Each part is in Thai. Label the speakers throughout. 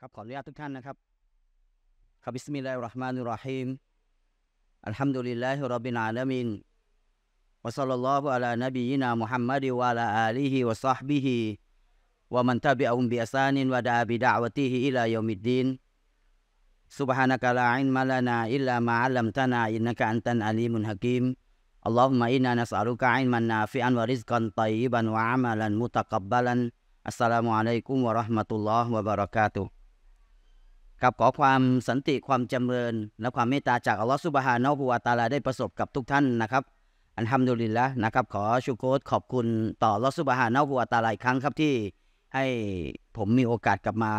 Speaker 1: ครับขออนุญาตทุกท่านนะครับครับบิสมิลลาฮิรราะห์มานิรราะฮีมอัลฮัมดุลิลลาฮิรับบิลอาลามินวะซัลลัลลอฮุอะลานบีนามุฮัมมัดวะลาอาลีฮิวะซอฮบิฮิวะมันตะบิอะฮุมบิอิสานินวะดาบิดะวะติฮิอิลายอมิดดีน السلام عليكم ورحمة الله وبركاته กับขอความสันติความจำเริญ และความเมตตาจากอัลลอฮฺสุบฮานาฮูอัตาลาได้ประสบกับทุกท่านนะครับ อันฮัมดุลิลละนะครับ ขอชูโกตขอบคุณต่ออัลลอฮฺสุบฮานาหูอัตาลาอีกครั้ง ครับที่ให้ผมมีโอกาสกลับมา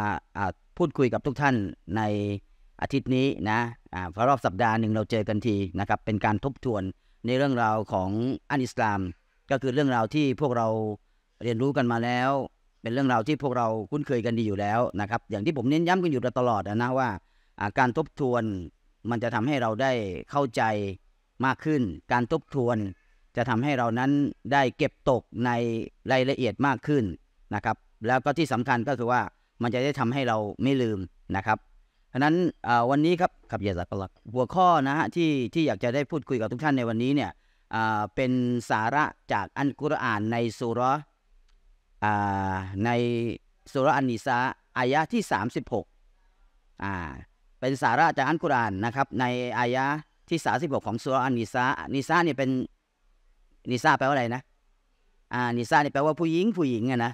Speaker 1: พูดคุยกับทุกท่านในอาทิตย์นี้นะเพราะรอบสัปดาห์หนึ่งเราเจอกันทีนะครับเป็นการทบทวนในเรื่องราวของอันอิสลาม ก็คือเรื่องราวที่พวกเราเรียนรู้กันมาแล้วเป็นเรื่องราวที่พวกเราคุ้นเคยกันดีอยู่แล้วนะครับ อย่างที่ผมเน้นย้ำกันอยู่ตลอดนะว่าการทบทวน มันจะทำให้เราได้เข้าใจมากขึ้น การทบทวน จะทำให้เรานั้นได้เก็บตกในรายละเอียดมากขึ้นนะครับ แล้วก็ที่สำคัญก็คือว่ามันจะได้ทำให้เราไม่ลืมนะครับ เพราะนั้นวันนี้ครับขับยาสักลักหัวข้อนะฮะที่ที่อยากจะได้พูดคุยกับทุกท่านในวันนี้เนี่ยเป็นสาระจากอันกุรอานในสุรในสุรอันนิสาอายะที่36อ่า เป็นสาระจากอันกุรานนะครับ ในอายะที่36ของสุรอันนิสานิสาเนี่ยเป็น นิสาแปลว่าอะไรนะอ่า นิสาเนี่ยแปลว่าผู้หญิงผู้หญิงอะนะ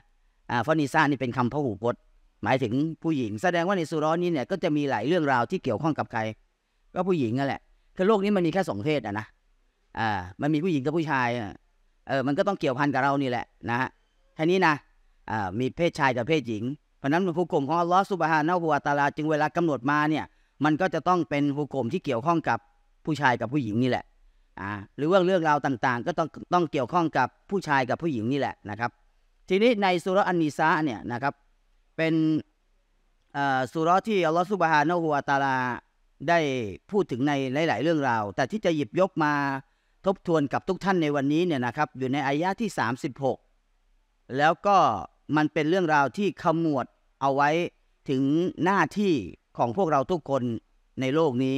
Speaker 1: อ่าเพราะนิสานี่เป็นคำพหูพจน์หมายถึงผู้หญิง แสดงว่าในสุรนี้เนี่ยก็จะมีหลายเรื่องราวที่เกี่ยวข้องกับใครก็ผู้หญิงนั่นแหละ คือโลกนี้มันมีแค่สองเพศอะนะอ่า มันมีผู้หญิงกับผู้ชายเออมันก็ต้องเกี่ยวพันกับเรานี่แหละนะฮะท่านี้นะ มีเพศชายกับเพศหญิง เพราะนั้นหุกกลมของอัลลอฮฺสุบฮานะฮุวาตาลาจึงเวลากำหนดมาเนี่ย มันก็จะต้องเป็นหุกกลมที่เกี่ยวข้องกับผู้ชายกับผู้หญิงนี่แหละอ่าหรือว่าเรื่องราวต่างๆ ก็ต้องต้องเกี่ยวข้องกับผู้ชายกับผู้หญิงนี่แหละนะครับ ทีนี้ในสุรอันนิซาเนี่ยนะครับ เป็นสุรที่อัลลอฮฺสุบฮานะฮุวาตาลาได้พูดถึงในหลาย ๆ เรื่องราว แต่ที่จะหยิบยกมาทบทวนกับทุกท่านในวันนี้เนี่ยนะครับ อยู่ในอายะที่ 36แล้วก็มันเป็นเรื่องราวที่ขมวดเอาไว้ถึงหน้าที่ของพวกเราทุกคนในโลกนี้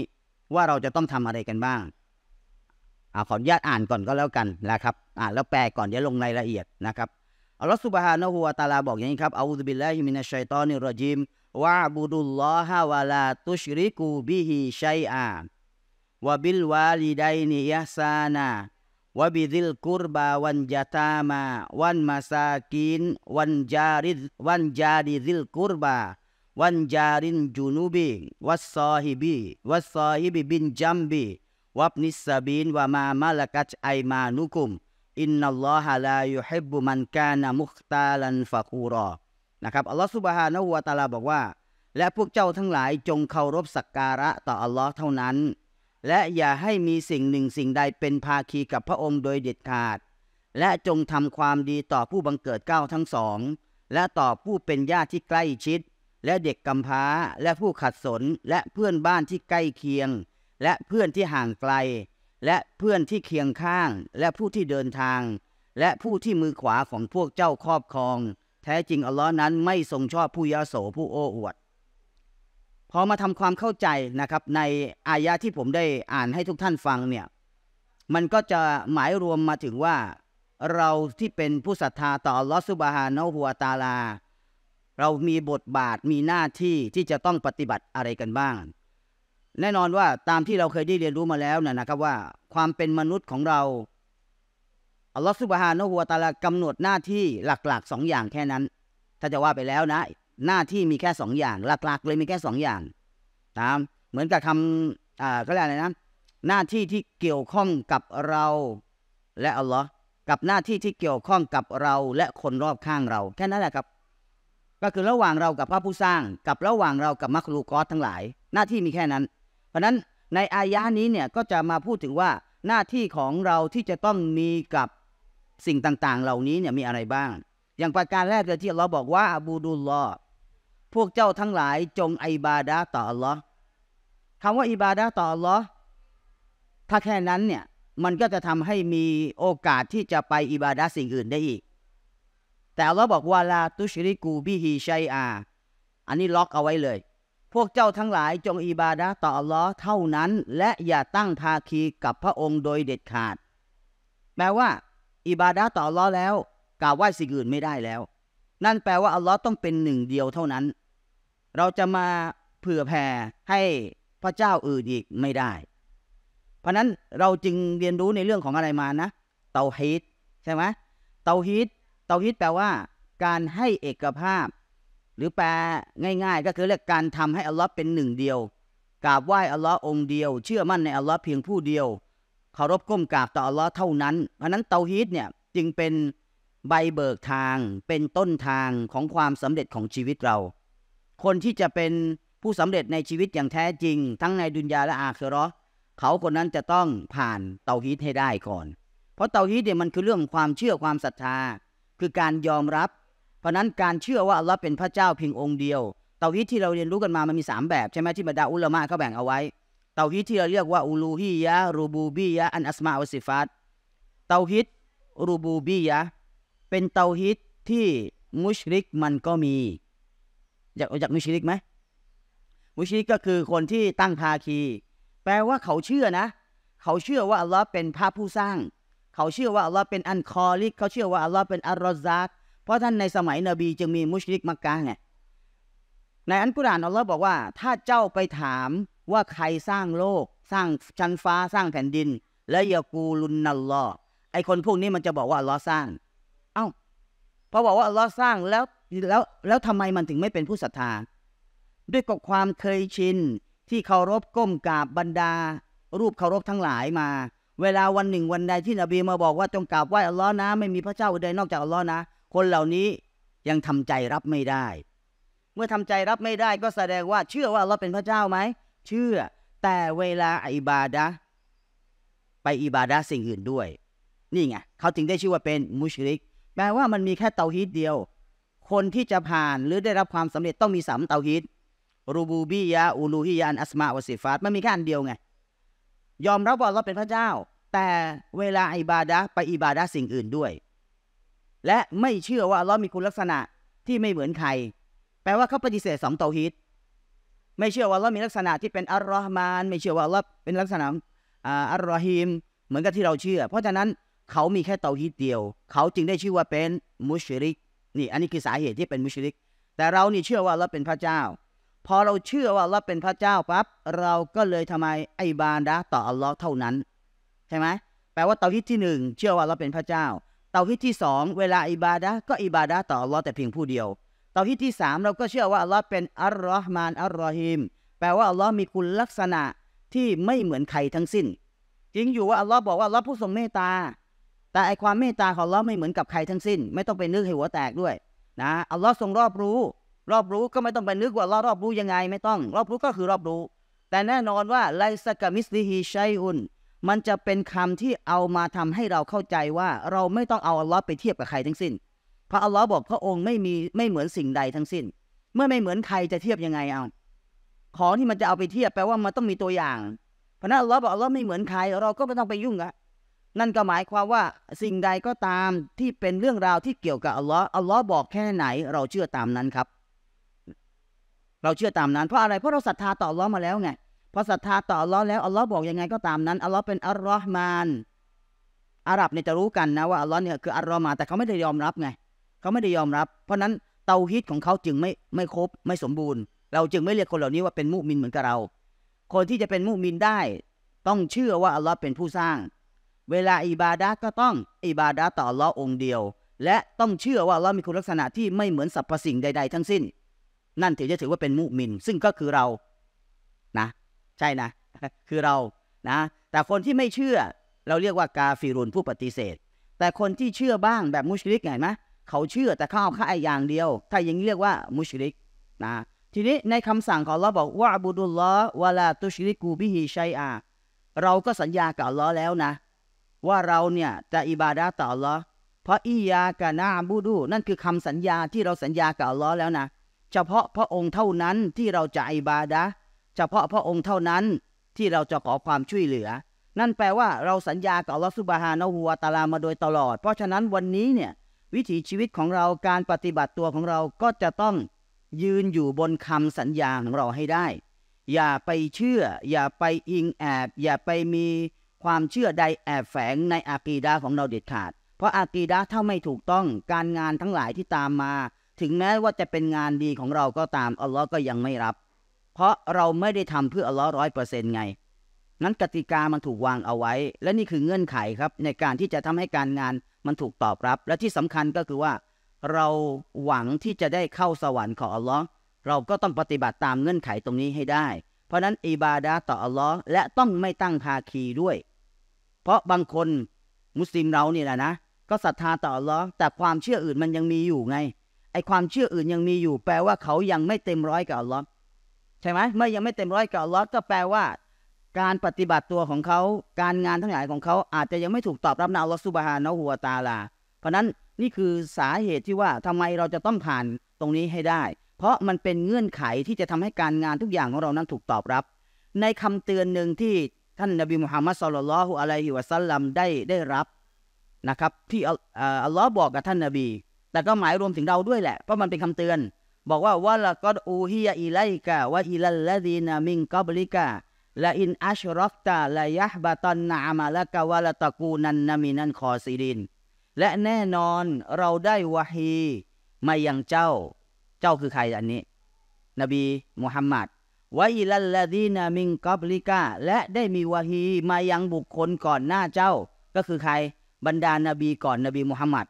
Speaker 1: ว่าเราจะต้องทำอะไรกันบ้างอาขออนุญาตอ่านก่อนก็แล้วกันนะครับ อ่านแล้วแปลก่อนอย่าลงรายละเอียดนะครับอัลลอฮฺสุบฮานะฮูวะตาลาบอกอย่างนี้ครับอาอูซุบิลลาฮิมินัชชัยตอนิรจิมวะบุดุลลอฮะวะลาตุชริกูบิฮิชัยอานวะบิลวาลิดายนิยะซานาวบิดิลกุรบาวันจาตามาวันมาซากินวันจาริวันจาริดิลกุรบาวันจารินจุนูบีวัสซอฮิบีวัสซอฮิบีบินจัมบีวับนิสบีนวามามาลกัตไอมานุคุมอินนัลลอฮะลายุฮิบุมันกานะมุขตาลันฟะคูรอนะครับอัลลอฮฺสุบฮานะฮูวะตาลาบอกว่า และพวกเจ้าทั้งหลายจงเคารพสักการะ ต่ออัลลอฮ์เท่านั้นและอย่าให้มีสิ่งหนึ่งสิ่งใดเป็นภาคีกับพระองค์โดยเด็ดขาด และจงทำความดีต่อผู้บังเกิดเก้าทั้งสองและต่อผู้เป็นญาติที่ใกล้ชิด และเด็กกำพร้าและผู้ขัดสนและเพื่อนบ้านที่ใกล้เคียง และเพื่อนที่ห่างไกล และเพื่อนที่เคียงข้างและผู้ที่เดินทาง และผู้ที่มือขวาของพวกเจ้าครอบครอง แท้จริงอัลลอฮ์นั้น ไม่ทรงชอบผู้ยาโสผู้โอ้อวดพอมาทำความเข้าใจนะครับ ในอายะที่ผมได้อ่านให้ทุกท่านฟังเนี่ย มันก็จะหมายรวมมาถึงว่าเราที่เป็นผู้ศรัทธาต่อลอสุบฮานะหัวตาลา เรามีบทบาทมีหน้าที่ที่จะต้องปฏิบัติอะไรกันบ้าง แน่นอนว่าตามที่เราเคยได้เรียนรู้มาแล้วนะนะครับว่าความเป็นมนุษย์ของเราอัลลอฮฺสุบฮานะฮัวตาลากำหนดหน้าที่หลักๆ สองอย่างแค่นั้น ถ้าจะว่าไปแล้วนะหน้าที่มีแค่สองอย่างหลักๆ เลยมีแค่สองอย่าง ตาม เหมือนกับทำอ่าก็เรียกอะไรนะ หน้าที่ที่เกี่ยวข้องกับเรา และอัลลอฮ์กับหน้าที่ที่เกี่ยวข้องกับเราและคนรอบข้างเรา แค่นั้นแหละครับ ก็คือระหว่างเรากับพระผู้สร้าง กับระหว่างเรากับมัคลูกอสทั้งหลาย หน้าที่มีแค่นั้น เพราะนั้นในอายะนี้เนี่ย ก็จะมาพูดถึงว่า หน้าที่ของเราที่จะต้องมีกับสิ่งต่าง ๆ เหล่านี้เนี่ยมีอะไรบ้างอย่างประการแรกเลยที่เราบอกว่าอบูดุลลอพวกเจ้าทั้งหลายจง อิบาดะต่ออัลลอฮ์คำว่าอิบาดะต่ออัลลอฮ์ถ้าแค่นั้นเนี่ย มันก็จะทำให้มีโอกาสที่จะไปอิบาดะสิ่งอื่นได้อีก แต่เราบอกว่าลาตุชริกูบิฮีชัยอาอันนี้ล็อกเอาไว้เลย พวกเจ้าทั้งหลายจงอิบาดะต่ออัลลอฮ์เท่านั้น และอย่าตั้งภาคีกับพระองค์โดยเด็ดขาด แปลว่า อิบาดะต่ออัลลอฮ์แล้วกล่าวไหว้สิ่งอื่นไม่ได้แล้ว นั่นแปลว่าอัลลอฮ์ต้องเป็นหนึ่งเดียวเท่านั้นเราจะมาเผื่อแผ่ให้พระเจ้าอื่นอีกไม่ได้ เพราะนั้นเราจึงเรียนรู้ในเรื่องของอะไรมานะ เตาฮีตใช่ไหมเตาฮีตเตาฮีตแปลว่า การให้เอกภาพ หรือแปลง่าย ๆ ก็คือเรียกการทำให้อัลลอฮ์เป็นหนึ่งเดียว กราบไหว้อัลลอฮ์องเดียว เชื่อมั่นในอัลลอฮ์เพียงผู้เดียวเคารพก้มกราบต่ออัลลอฮ์เท่านั้น เพราะนั้นเตาฮีตเนี่ยจึงเป็นใบเบิกทางเป็นต้นทางของความสำเร็จของชีวิตเราคนที่จะเป็นผู้สำเร็จในชีวิตอย่างแท้จริง ทั้งในดุนยาและอาคือรอเขาคนนั้นจะต้องผ่านเตาฮีตให้ได้ก่อน เพราะเตาฮีตเนี่ยมันคือเรื่องความเชื่อความศรัทธา คือการยอมรับ เพราะนั้นการเชื่อว่าอัลลอฮ์เป็นพระเจ้าเพียงองค์เดียว เตาฮีตที่เราเรียนรู้กันมามันมี 3 แบบใช่ไหมที่บรรดาอุลามะเขาแบ่งเอาไว้เตาฮีตที่เราเรียกว่าอูลูฮียะรูบูบียะอันอัสมาอัสิฟัตเตาฮีตรูบูบียะเป็นเตาฮีตที่มุชริกมันก็มีอยากอยากมุชิริกไหม มุชิริกก็คือคนที่ตั้งภาคี แปลว่าเขาเชื่อนะ เขาเชื่อว่าอัลลอฮ์เป็นพระผู้สร้าง เขาเชื่อว่าอัลลอฮ์เป็นอันคอลิก เขาเชื่อว่าอัลลอฮ์เป็นอัลรอซักเพราะท่านในสมัยนบีจึงมีมุชริกมักกะไงในอันกุรานอัลลอฮ์บอกว่า ถ้าเจ้าไปถามว่าใครสร้างโลก สร้างชั้นฟ้าสร้างแผ่นดิน และยากูลุนนัลลอไอคนพวกนี้มันจะบอกว่าอัลลอฮ์สร้าง เอา้าพอบอกว่าอัลลอฮ์สร้างแล้วแล้วแล้วทำไมมันถึงไม่เป็นผู้ศรัทธาด้วยกับความเคยชินที่เคารพก้มกราบบรรดา รูปเคารพทั้งหลายมา เวลาวันหนึ่งวันใดที่นบีมาบอกว่าจงกราบไหว้อัลลอฮ์นะไม่มีพระเจ้าใดนอกจากอัลลอฮ์นะ คนเหล่านี้ยังทำใจรับไม่ได้ เมื่อทำใจรับไม่ได้ก็แสดงว่า เชื่อว่าเราเป็นพระเจ้าไหม เชื่อ แต่เวลาอิบาดะไปอิบาดะสิ่งอื่นด้วย นี่ไงเขาถึงได้ชื่อว่าเป็นมุชริก แปลว่ามันมีแค่เตาฮีดเดียวคนที่จะผ่านหรือได้รับความสำเร็จต้องมีสามเตาฮิตรูบูบียาอูลูฮิยาันอัสมาวสิฟาตมันมีแค่อันเดียวไง ยอมรับว่าเราเป็นพระเจ้า แต่เวลาอิบาดะไปอิบาดะสิ่งอื่นด้วย และไม่เชื่อว่าเรามีคุณลักษณะที่ไม่เหมือนใคร แปลว่าเขาปฏิเสธสองเตาฮิต ไม่เชื่อว่าเรามีลักษณะที่เป็นอัลลอฮ์มาน ไม่เชื่อว่าเราเป็นลักษณะอัลลอฮิมเหมือนกับที่เราเชื่อ เพราะฉะนั้นเขามีแค่เตาฮิตเดียว เขาจึงได้ชื่อว่าเป็นมุชริกนี่อันนี้คือสาเหตุที่เป็นมุชลิกแต่เรานี่เชื่อว่าเราเป็นพระเจ้า พอเราเชื่อว่าเราเป็นพระเจ้าปั๊บเราก็เลยทำไมไอบานดะต่ออัลลอฮ์เท่านั้น ใช่ไหมแปลว่าเตาฮิตที่หนึ่งเชื่อว่าเราเป็นพระเจ้าเตาฮิตที่สองเวลาอิบาดะก็อิบาดะต่ออัลลอฮ์แต่เพียงผู้เดียวเตาฮิตที่สามเราก็เชื่อว่าอัลลอฮ์เป็นอัลลอฮ์มานอัลลอฮิมแปลว่าอัลลอฮ์มีคุณลักษณะที่ไม่เหมือนใครทั้งสิ้นจริงอยู่ว่าอัลลอฮ์บอกว่าอัลลอฮ์ผู้ทรงเมตตาแต่ไอความเมตตาของเราไม่เหมือนกับใครทั้งสิ้น ไม่ต้องไปนึกให้หัวแตกด้วย นะอัลลอฮ์ทรงรอบรู้ รอบรู้ก็ไม่ต้องไปนึกว่าเรารอบรู้ยังไงไม่ต้องรอบรู้ก็คือรอบรู้ แต่แน่นอนว่าไลสกามิสลิฮิชัยอุนมันจะเป็นคำที่เอามาทำให้เราเข้าใจว่า เราไม่ต้องเอาอัลลอฮ์ไปเทียบกับใครทั้งสิ้นพระอัลลอฮ์บอกพระองค์ไม่มีไม่เหมือนสิ่งใดทั้งสิ้นเมื่อไม่เหมือนใครจะเทียบยังไงเอาของที่มันจะเอาไปเทียบแปลว่ามันต้องมีตัวอย่าง เพราะนั้นอัลลอฮ์บอกอัลลอฮ์ไม่เหมือนใครเราก็ไม่ต้องไปยุ่งอะนั่นก็หมายความว่าสิ่งใดก็ตามที่เป็นเรื่องราวที่เกี่ยวกับอัลลอฮ์อัลลอฮ์บอกแค่ไหน เราเชื่อตามนั้นครับ เราเชื่อตามนั้นเพราะอะไรเพราะเราศรัทธาต่ออัลลอฮ์มาแล้วไงพอศรัทธาต่ออัลลอฮ์แล้วอัลลอฮ์บอกยังไงก็ตามนั้นอัลลอฮ์เป็นอัลลอฮ์มานอาหรับเนี่ยจะรู้กันนะว่าอัลลอฮ์เนี่ยคืออัลลอฮ์มาแต่เขาไม่ได้ยอมรับไงเขาไม่ได้ยอมรับ เพราะนั้นเตาฮิตของเขาจึงไม่ไม่ครบไม่สมบูรณ์ เราจึงไม่เรียกคนเหล่านี้ว่าเป็นมุมินเหมือนกับเรา คนที่จะเป็นมุมินได้ ต้องเชื่อว่าอัลลอฮ์เป็นผู้สร้างเวลาอิบาดะก็ต้อง อิบาดะต่อลอองเดียว และต้องเชื่อว่าเรามีคุณลักษณะที่ไม่เหมือนสรรพสิ่งใดๆทั้งสิ้น นั่นถือจะถือว่าเป็นมุมิน ซึ่งก็คือเรานะ ใช่นะ คือเรานะ แต่คนที่ไม่เชื่อเราเรียกว่ากาฟิรุนผู้ปฏิเสธ แต่คนที่เชื่อบ้างแบบมุชริกไงไหมเขาเชื่อแต่เขาเอาค่าอย่างเดียว ถ้ายังเรียกว่ามุชริกนะทีนี้ในคำสั่งของเราบอกว่าบุดุลลอฮ์วะลาตุชริกูบิฮิชัยอาเราก็สัญญากับลอแล้วนะว่าเราเนี่ยจะอิบาดาต่อลอเพราะอียากานาบูดู นั่นคือคำสัญญาที่เราสัญญากับล้อแล้วนะ เฉพาะพระองค์เท่านั้นที่เราจะอิบาดะเฉพาะพระองค์เท่านั้น ที่เราจะขอความช่วยเหลือ นั่นแปลว่าเราสัญญากับลอสุบฮานะหัวตาลามาโดยตลอด เพราะฉะนั้นวันนี้เนี่ย วิถีชีวิตของเราการปฏิบัติตัวของเราก็จะต้องยืนอยู่บนคำสัญญาของเราให้ได้ อย่าไปเชื่อ อย่าไปอิงแอบอย่าไปมีความเชื่อใดแอบแฝงในอากีดาของเราเด็ดขาด เพราะอากีดาเท่าไม่ถูกต้องการงานทั้งหลายที่ตามมา ถึงแม้ว่าจะเป็นงานดีของเราก็ตาม อัลลอฮ์ก็ยังไม่รับ เพราะเราไม่ได้ทำเพื่ออัลลอฮ์ร้อยเปอร์เซ็นต์ไง นั้นกติกามันถูกวางเอาไว้ และนี่คือเงื่อนไขครับ ในการที่จะทำให้การงานมันถูกตอบรับ และที่สำคัญก็คือว่า เราหวังที่จะได้เข้าสวรรค์ของอัลลอฮ์เราก็ต้องปฏิบัติตามเงื่อนไขตรงนี้ให้ได้เพราะนั้นอิบาดาต่ออัลลอฮ์และต้องไม่ตั้งภาคีด้วย เพราะบางคน มุสลิมเราเนี่ยแหละนะ ก็ศรัทธาต่ออัลลอฮ์แต่ความเชื่ออื่นมันยังมีอยู่ไง ไอความเชื่ออื่นยังมีอยู่ แปลว่าเขายังไม่เต็มร้อยกับอัลลอฮ์ใช่ไหมเมื่อยังไม่เต็มร้อยกับอัลลอฮ์ก็แปลว่า การปฏิบัติตัวของเขา การงานทั้งหลายของเขาอาจจะยังไม่ถูกตอบรับในอัลลอฮ์สุบฮานะหัวตาลา เพราะนั้นนี่คือสาเหตุที่ว่าทำไมเราจะต้องผ่านตรงนี้ให้ได้เพราะมันเป็นเงื่อนไขที่จะทำให้การงานทุกอย่างของเรานั้นถูกตอบรับ ในคำเตือนหนึ่งที่ท่านนบีมุฮัมมัดสุลลัลฮุอะลัยฮิวะซัลลัมได้ได้รับนะครับ ที่อัลลอฮ์บอกกับท่านนบี แต่ก็หมายรวมถึงเราด้วยแหละ เพราะมันเป็นคำเตือน บอกว่าวะละกออูฮิยาอิไลกะวะอิลัลละดีนามิงกอบลิกะละอินอัชรอฟตาละยะบาตันนามาละกะวะละตะกูนันนามินันคอซีดิน และแน่นอนเราได้วะฮีมายังเจ้าเจ้าคือใครอันนี้ นบี มุฮัมมัดวะอิลัลลาดีนามิงกอบลิกาและได้มีวาฮีมายังบุคคลก่อนหน้าเจ้า ก็คือใคร บรรดานาบีก่อนนบีมุฮัมมัด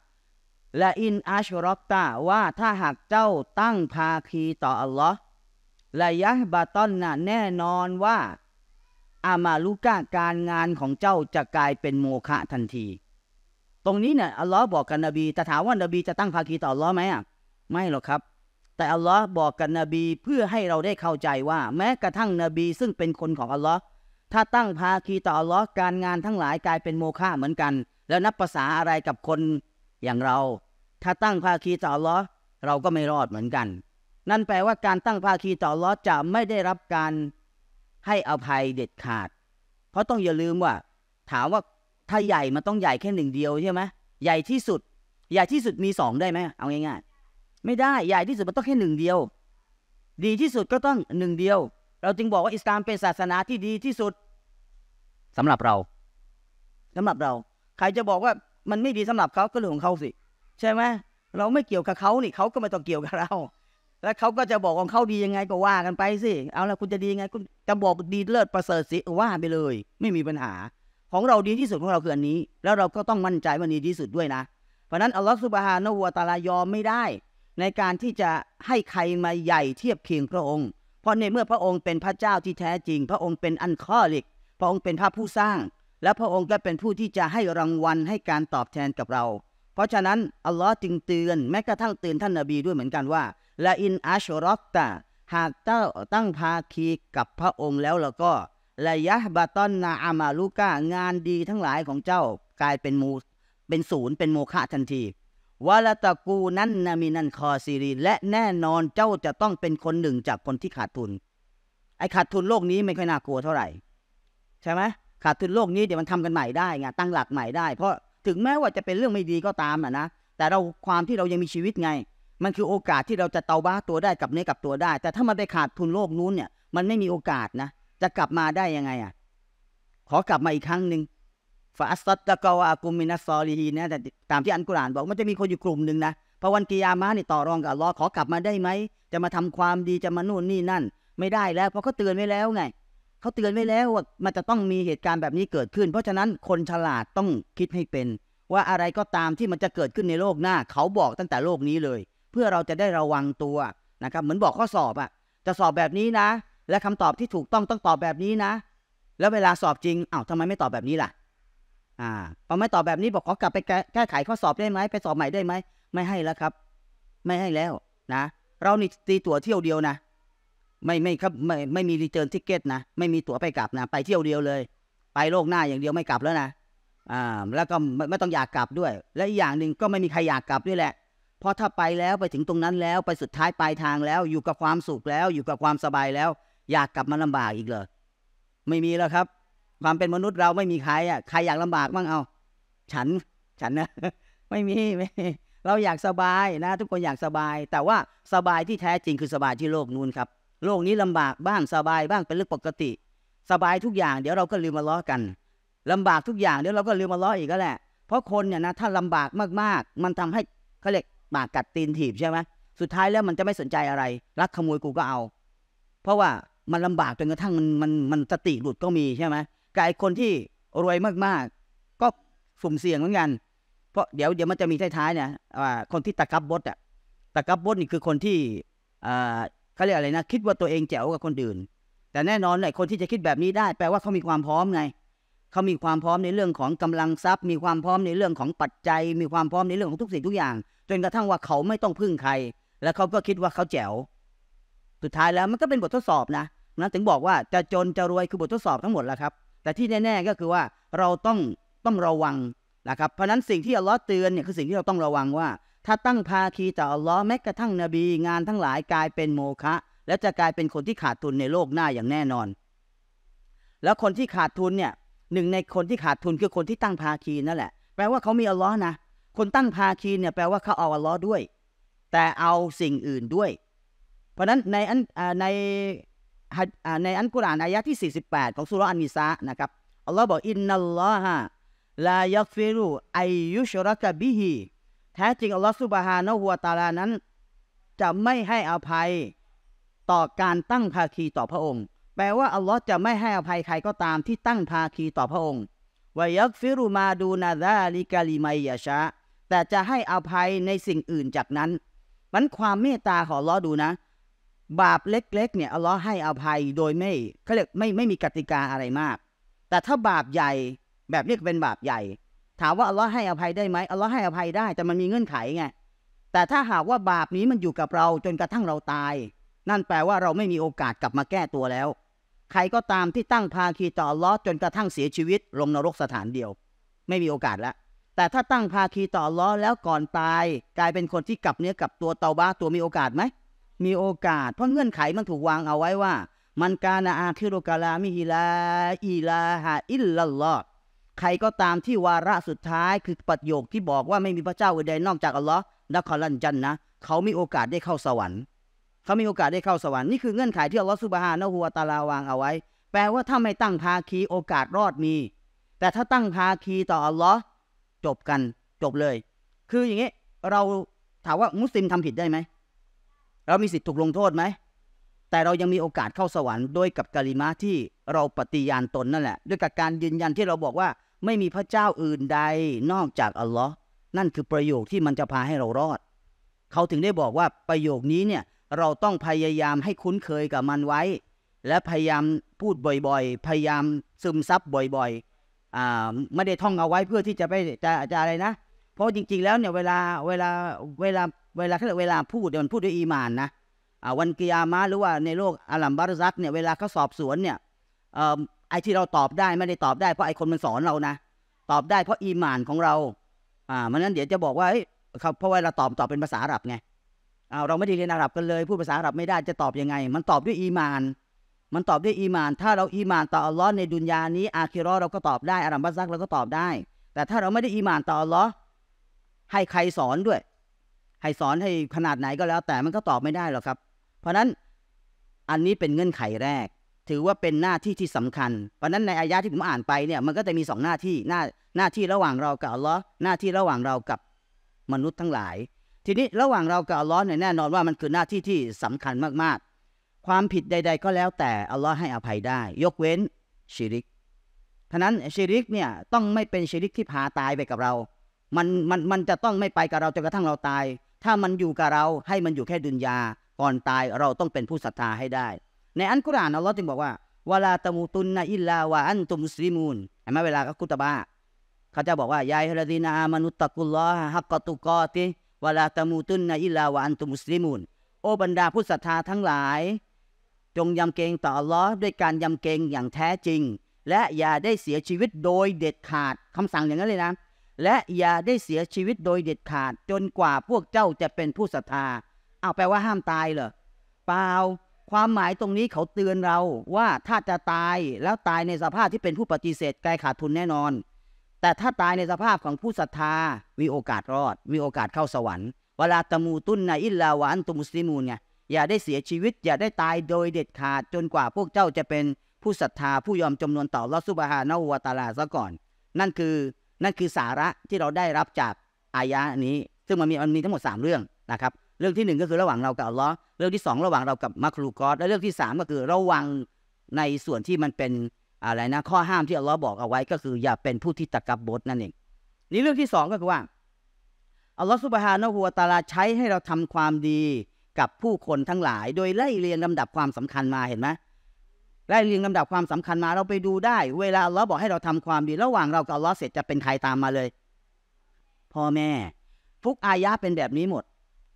Speaker 1: และอินอัชรอกตาว่าถ้าหากเจ้าตั้งภาคีต่ออัลลอฮ์และยะบาตอนนะแน่นอนว่าอามาลูกาการงานของเจ้าจะกลายเป็นโมฆะทันที ตรงนี้เนี่ยอัลลอฮ์บอกกับนบีแต่ถามว่านบีจะตั้งภาคีต่ออัลลอฮ์ไหมอ่ะไม่หรอกครับแต่อัลลอฮ์บอกกับนบีเพื่อให้เราได้เข้าใจว่า แม้กระทั่งนบีซึ่งเป็นคนของอัลลอฮ์ถ้าตั้งภาคีต่ออัลลอฮ์การงานทั้งหลายกลายเป็นโมฆะเหมือนกัน แล้วนับภาษาอะไรกับคนอย่างเรา ถ้าตั้งภาคีต่ออัลลอฮ์เราก็ไม่รอดเหมือนกัน นั่นแปลว่าการตั้งภาคีต่ออัลลอฮ์จะไม่ได้รับการให้อภัยเด็ดขาด เพราะต้องอย่าลืมว่า ถามว่าถ้าใหญ่มันต้องใหญ่แค่หนึ่งเดียวใช่ไหมใหญ่ที่สุดใหญ่ที่สุดมีสองได้ไหมเอาง่าย ๆไม่ได้ใหญ่ที่สุดมันต้องแค่หนึ่งเดียว ดีที่สุดก็ต้องหนึ่งเดียว เราจึงบอกว่าอิสลามเป็นศาสนาที่ดีที่สุด สำหรับเรา สำหรับเรา ใครจะบอกว่ามันไม่ดีสำหรับเขาก็เรื่องของเขาสิ ใช่ไหมเราไม่เกี่ยวกับเขานี่เขาก็ไม่ต้องเกี่ยวกับเรา แล้วเขาก็จะบอกของเขาดียังไงก็ว่ากันไปสิเอาละคุณจะดียังไงคุณจะบอกดีเลิศประเสริฐสิว่าไปเลย ไม่มีปัญหา ของเราดีที่สุดของเราคืออันนี้ แล้วเราก็ต้องมั่นใจว่านี้ที่สุดด้วยนะเพราะนั้นอัลลอฮฺสุบฮานาวะตาลายอมไม่ได้ในการที่จะให้ใครมาใหญ่เทียบเคียงพระองค์ เพราะในเมื่อพระองค์เป็นพระเจ้าที่แท้จริง พระองค์เป็นอันคอลิก พระองค์เป็นพระผู้สร้าง และพระองค์ก็เป็นผู้ที่จะให้รางวัลให้การตอบแทนกับเรา เพราะฉะนั้นอัลลอฮ์จึงเตือนแม้กระทั่งเตือนท่านนบีด้วยเหมือนกันว่าละอินอัชรอกตาหากเจ้าตั้งภาคีกับพระองค์แล้วแล้วก็ละยะบาตอนนาอามาลูกางานดีทั้งหลายของเจ้ากลายเป็นมูเป็นศูนย์เป็นโมฆะทันทีวาลตะกูนั้นนามินันคอซีรีและแน่นอนเจ้าจะต้องเป็นคนหนึ่งจากคนที่ขาดทุนไอ้ขาดทุนโลกนี้ไม่ค่อยน่ากลัวเท่าไหร่ ใช่ไหม ขาด ทุนโลกนี้เดี๋ยวมันทำ กันใหม่ ได้ไงตั้งหลักใหม่ได้ เพราะถึงแม้ว่าจะเป็นเรื่องไม่ดีก็ตาม อ่ะนะแต่เราความที่เรายังมีชีวิตไง มันคือโอกาสที่เราจะเตาบ้าตัวได้กับเนื้อกับตัวได้ แต่ถ้ามันไปขาดทุนโลกนู้นเนี่ยมันไม่มีโอกาสนะจะกลับมาได้ยังไงอ่ะ ขอกลับมาอีกครั้งหนึ่งฟาสตัตตะกวากุมินัสซอลีฮีนะแต่ตามที่อันกุรานบอกมันจะมีคนอยู่กลุ่มหนึ่งนะพอวันกิยามะนี่ต่อรองกับอัลลอฮ์ขอกลับมาได้ไหม จะมาทำความดีจะมานู่นนี่นั่น ไม่ได้แล้ว เพราะเขาเตือนไว้แล้วไงเขาเตือนไว้แล้วว่ามันจะต้องมีเหตุการณ์แบบนี้เกิดขึ้น เพราะฉะนั้นคนฉลาดต้องคิดให้เป็น ว่าอะไรก็ตามที่มันจะเกิดขึ้นในโลกหน้า เขาบอกตั้งแต่โลกนี้เลย เพื่อเราจะได้ระวังตัวนะครับเหมือนบอกข้อสอบอะจะสอบแบบนี้นะ และคำตอบที่ถูกต้องต้องตอบแบบนี้นะ แล้วเวลาสอบจริงอา้าวทำไมไม่ตอบแบบนี้ล่ะอ่าพอไม่ตอบแบบนี้บอกขอกลับไปแก้ไขข้อสอบได้ไหม ไปสอบใหม่ได้ไหม ไม่ให้แล้วครับ ไม่ให้แล้วนะเรานี่ตีตั๋วเที่ยวเดียวนะ ไม่ไม่ครับไม่ไม่มีรีเทิร์นทิเกตนะไม่มีตั๋วไปกลับนะไปเที่ยวเดียวเลย ไปโลกหน้าอย่างเดียวไม่กลับแล้วนะอ่าแล้วก็ไม่ไม่ต้องอยากกลับด้วย และอีกอย่างหนึ่งก็ไม่มีใครอยากกลับด้วยแหละเพราะถ้าไปแล้วไปถึงตรงนั้นแล้วไปสุดท้ายปลายทางแล้ว อยู่กับความสุขแล้ว อยู่กับความสบายแล้ว อยากกลับมาลำบากอีกเหรอไม่มีแล้วครับความเป็นมนุษย์เราไม่มีใครอ่ะ ใครอยากลำบากบ้างเอา ฉัน ฉันนะ ไม่มีไม่เราอยากสบายนะทุกคนอยากสบาย แต่ว่าสบายที่แท้จริงคือสบายที่โลกนู้นครับ โลกนี้ลำบากบ้างสบายบ้างเป็นเรื่องปกติ สบายทุกอย่างเดี๋ยวเราก็ลืมมาล้อกันลำบากทุกอย่างเดี๋ยวเราก็ลืมมาล้ออีกก็แหละ เพราะคนเนี่ยนะถ้าลำบากมากๆ มันทำให้เขาเรียกปากกัดตีนถีบใช่ไหมสุดท้ายแล้วมันจะไม่สนใจอะไรรักขโมยกูก็เอา เพราะว่ามันลำบากจนกระทั่งมันมันมันสติหลุดก็มีใช่ไหมกับยคนที่รวยมากๆ ก็สุ่มเสี่ยงเหมือนกันเพราะเดี๋ยวเดี๋ยวมันจะมีท้ายๆเนี่ยว่าคนที่ตะกับบดอ่ะตะกับบดนี่คือคนที่อ่าเขาเรียกอะไรนะ คิดว่าตัวเองแจ๋วกับคนอื่น แต่แน่นอนไลยคนที่จะคิดแบบนี้ได้ แปลว่าเขามีความพร้อมไงเขามีความพร้อมในเรื่องของกำลังทรัพย์มีความพร้อมในเรื่องของปัจจัยมีความพร้อมในเรื่องของทุกสิ่งทุกอย่างจนกระทั่งว่าเขาไม่ต้องพึ่งใคร แล้วเขาก็คิดว่าเขาแจ๋วสุดท้ายแล้วมันก็เป็นบททดสอบนะนันถึงบอกว่าจะจนจะรวยคือบททดสอบทั้งหมดแล้วครับแต่ที่แน่ๆ ก็คือว่าเราต้องต้องระวังนะครับเพราะนั้นสิ่งที่อัลลอฮ์เตือนเนี่ยคือสิ่งที่เราต้องระวังว่า ถ้าตั้งภาคีต่ออัลลอฮ์แม้กระทั่งนบีงานทั้งหลายกลายเป็นโมฆะและจะกลายเป็นคนที่ขาดทุนในโลกหน้าอย่างแน่นอนแล้วคนที่ขาดทุนเนี่ย หนึ่งในคนที่ขาดทุนคือคนที่ตั้งภาคีนั่นแหละ แปลว่าเขามีอัลลอฮ์นะคนตั้งภาคีเนี่ยแปลว่าเขาเอาอัลลอฮ์ด้วย แต่เอาสิ่งอื่นด้วย เพราะนั้นในอันในในอันกุรานอายะที่ 48 ของสุรอนิซะนะครับอัลลอฮ์บอกอินนัลลอฮะลายักฟิรุอายุชรักบิฮีแท้จริงอัลลอฮ์สุบฮานะฮัวตาลานั้น จะไม่ให้อภัย ต่อการตั้งภาคีต่อพระองค์ แปลว่าอัลลอฮ์จะไม่ให้อภัยใครก็ตามที่ตั้งภาคีต่อพระองค์วายักฟิรุมาดูนาซาลิกาลิไมยะชะแต่จะให้อภัยในสิ่งอื่นจากนั้นมันความเมตตาของอัลลอฮ์ดูนะบาปเล็กๆ เนี่ยอัลลอฮ์ให้อภัยโดยไม่เขาเรียกไม่ไม่มีกติกาอะไรมาก แต่ถ้าบาปใหญ่แบบนี้เป็นบาปใหญ่ ถามว่าอัลลอฮ์ให้อภัยได้ไหมอัลลอฮ์ให้อภัยได้แต่มันมีเงื่อนไขไงแต่ถ้าหากว่าบาปนี้มันอยู่กับเราจนกระทั่งเราตาย นั่นแปลว่าเราไม่มีโอกาสกลับมาแก้ตัวแล้ว ใครก็ตามที่ตั้งภาคีต่ออัลลอฮ์จนกระทั่งเสียชีวิตลงนรกสถานเดียว ไม่มีโอกาสละแต่ถ้าตั้งภาคีต่ออัลลอฮ์แล้วก่อนตาย กลายเป็นคนที่กลับเนื้อกลับตัวเตาบ้าตัวมีโอกาสไหมมีโอกาส เพราะเงื่อนไขมันถูกวางเอาไว้ว่า มันกาณาอาคิโรกาลามิฮิลาอิลาฮาอิลลัลลอฮใครก็ตามที่วาระสุดท้ายคือประโยคที่บอกว่าไม่มีพระเจ้าอื่นใดนอกจากอัลลอฮ์นักขลันจันนะเขามีโอกาสได้เข้าสวรรค์ เขามีโอกาสได้เข้าสวรรค์นี่คือเงื่อนไขที่อัลลอฮ์สุบฮานะฮัวตาลาวางเอาไว้ แปลว่าถ้าไม่ตั้งภาคีโอกาสรอดมี แต่ถ้าตั้งภาคีต่ออัลลอฮ์จบกัน จบเลย คืออย่างนี้เราถามว่ามุสลิมทำผิดได้ไหมเรามีสิทธิ์ถูกลงโทษไหม แต่เรายังมีโอกาสเข้าสวรรค์ด้วยกับกาลิมาที่เราปฏิญาณตนนั่นแหละด้วยกับการยืนยันที่เราบอกว่า ไม่มีพระเจ้าอื่นใดนอกจากอัลลอฮ์นั่นคือประโยคที่มันจะพาให้เรารอด เขาถึงได้บอกว่าประโยคนี้เนี่ย เราต้องพยายามให้คุ้นเคยกับมันไว้ และพยายามพูดบ่อยๆ พยายามซึมซับบ่อยๆอ่าไม่ได้ท่องเอาไว้เพื่อที่จะไปจะจะอะไรนะ เพราะจริงๆ แล้วเนี่ยเวลาเวลาเวลาเวลาเวลาพูดเดี๋ยวมันพูดด้วยอีมานนะวันกิยามะหรือว่าในโลกอัลัมบารซักเนี่ยเวลาเขาสอบสวนเนี่ยไอที่เราตอบได้ ไม่ได้ตอบได้เพราะไอคนมันสอนเรานะตอบได้เพราะอีมานของเราอ่ามันนั้นเดี๋ยวจะบอกว่าเพราะว่าเราตอบตอบเป็นภาษาอาหรับไงเราไม่ได้เรียนอาหรับกันเลยพูดภาษาอาหรับไม่ได้จะตอบยังไง มันตอบด้วยอีมาน มันตอบด้วยอีมาน ถ้าเราอีมานต่ออัลลอฮ์ในดุนยานี้ อาคิรอเราก็ตอบได้อาลัมบัซักเราก็ตอบได้ แต่ถ้าเราไม่ได้อีมานต่ออัลลอฮ์ให้ใครสอนด้วยใครสอนให้ขนาดไหนก็แล้ว แต่มันก็ตอบไม่ได้หรอกครับ เพราะนั้นอันนี้เป็นเงื่อนไขแรก ถือว่าเป็นหน้าที่ที่สำคัญ เพราะนั้นในอายะที่ผมอ่านไปเนี่ย มันก็จะมีสองหน้าที่หน้าหน้าที่ระหว่างเรากับอัลลอฮ์หน้าที่ระหว่างเรากับมนุษย์ทั้งหลายทีนี้ระหว่างเรากับอัลลอฮ์เนี่ยแน่นอนว่ามันคือหน้าที่ที่สำคัญมากๆ ความผิดใด ๆ ก็แล้วแต่อัลลอฮ์ให้อภัยได้ ยกเว้นชิริกทะนั้นชิริกเนี่ยต้องไม่เป็นชิริกที่พาตายไปกับเรา มันมันมันจะต้องไม่ไปกับเราจนกระทั่งเราตายถ้ามันอยู่กับเราให้มันอยู่แค่ดุนยา ก่อนตายเราต้องเป็นผู้ศรัทธาให้ได้ ในอันกุรอานอัลลอฮ์จึงบอกว่าวลาตะมูตุนนะอิลลาวะอันตุมุสลิมูนเห็นไหมเวลากุตบะเขาจะบอกว่ายายฮะดีนาามนุตตะกุลลอฮะฮักกตุกอติวลาตะมูตุนนะอิลลาวะอันตุมุสลิมูนโอบรรดาผู้ศรัทธาทั้งหลาย จงยำเกรงต่ออัลลอฮ์ด้วยการยำเกรงอย่างแท้จริง และอย่าได้เสียชีวิตโดยเด็ดขาดคำสั่งอย่างนั้นเลยนะและอย่าได้เสียชีวิตโดยเด็ดขาดจนกว่าพวกเจ้าจะเป็นผู้ศรัทธาเอาแปลว่าห้ามตายเหรอเปล่า ความหมายตรงนี้เขาเตือนเราว่าถ้าจะตายแล้วตายในสภาพที่เป็นผู้ปฏิเสธกายขาดทุนแน่นอน แต่ถ้าตายในสภาพของผู้ศรัทธา มีโอกาสรอด มีโอกาสเข้าสวรรค์เวลาตะมูตุนในอิลลาวันตุมุสลิมูนไงอย่าได้เสียชีวิต อย่าได้ตายโดยเด็ดขาดจนกว่าพวกเจ้าจะเป็นผู้ศรัทธาผู้ยอมจำนวนต่อลอสุบฮานาอวาตาลาซะก่อน นั่นคือนั่นคือสาระที่เราได้รับจากอายะนี้ ซึ่งมันมีมันมีทั้งหมด 3 เรื่องนะครับ เรื่องที่ 1 ก็คือระหว่างเรากับอัลลอฮ์เรื่องที่ 2 ระหว่างเรากับมักลูกอสและเรื่องที่3ก็คือระวังในส่วนที่มันเป็นอะไรนะ ข้อห้ามที่อัลลอฮ์บอกเอาไว้ก็คือ อย่าเป็นผู้ที่ตะกับบดนั่นเองนี่เรื่องที่2ก็คือว่าอัลลอฮ์สุบฮานะฮุวาตาลาใช้ให้เราทำความดีกับผู้คนทั้งหลาย โดยไล่เรียงลำดับความสำคัญมาเห็นไหมไล่เรียงลำดับความสำคัญมาเราไปดูได้ เวลาเราบอกให้เราทำความดี ระหว่างเรากับเราเสร็จจะเป็นใครตามมาเลย พ่อแม่ทุกอายะเป็นแบบนี้หมด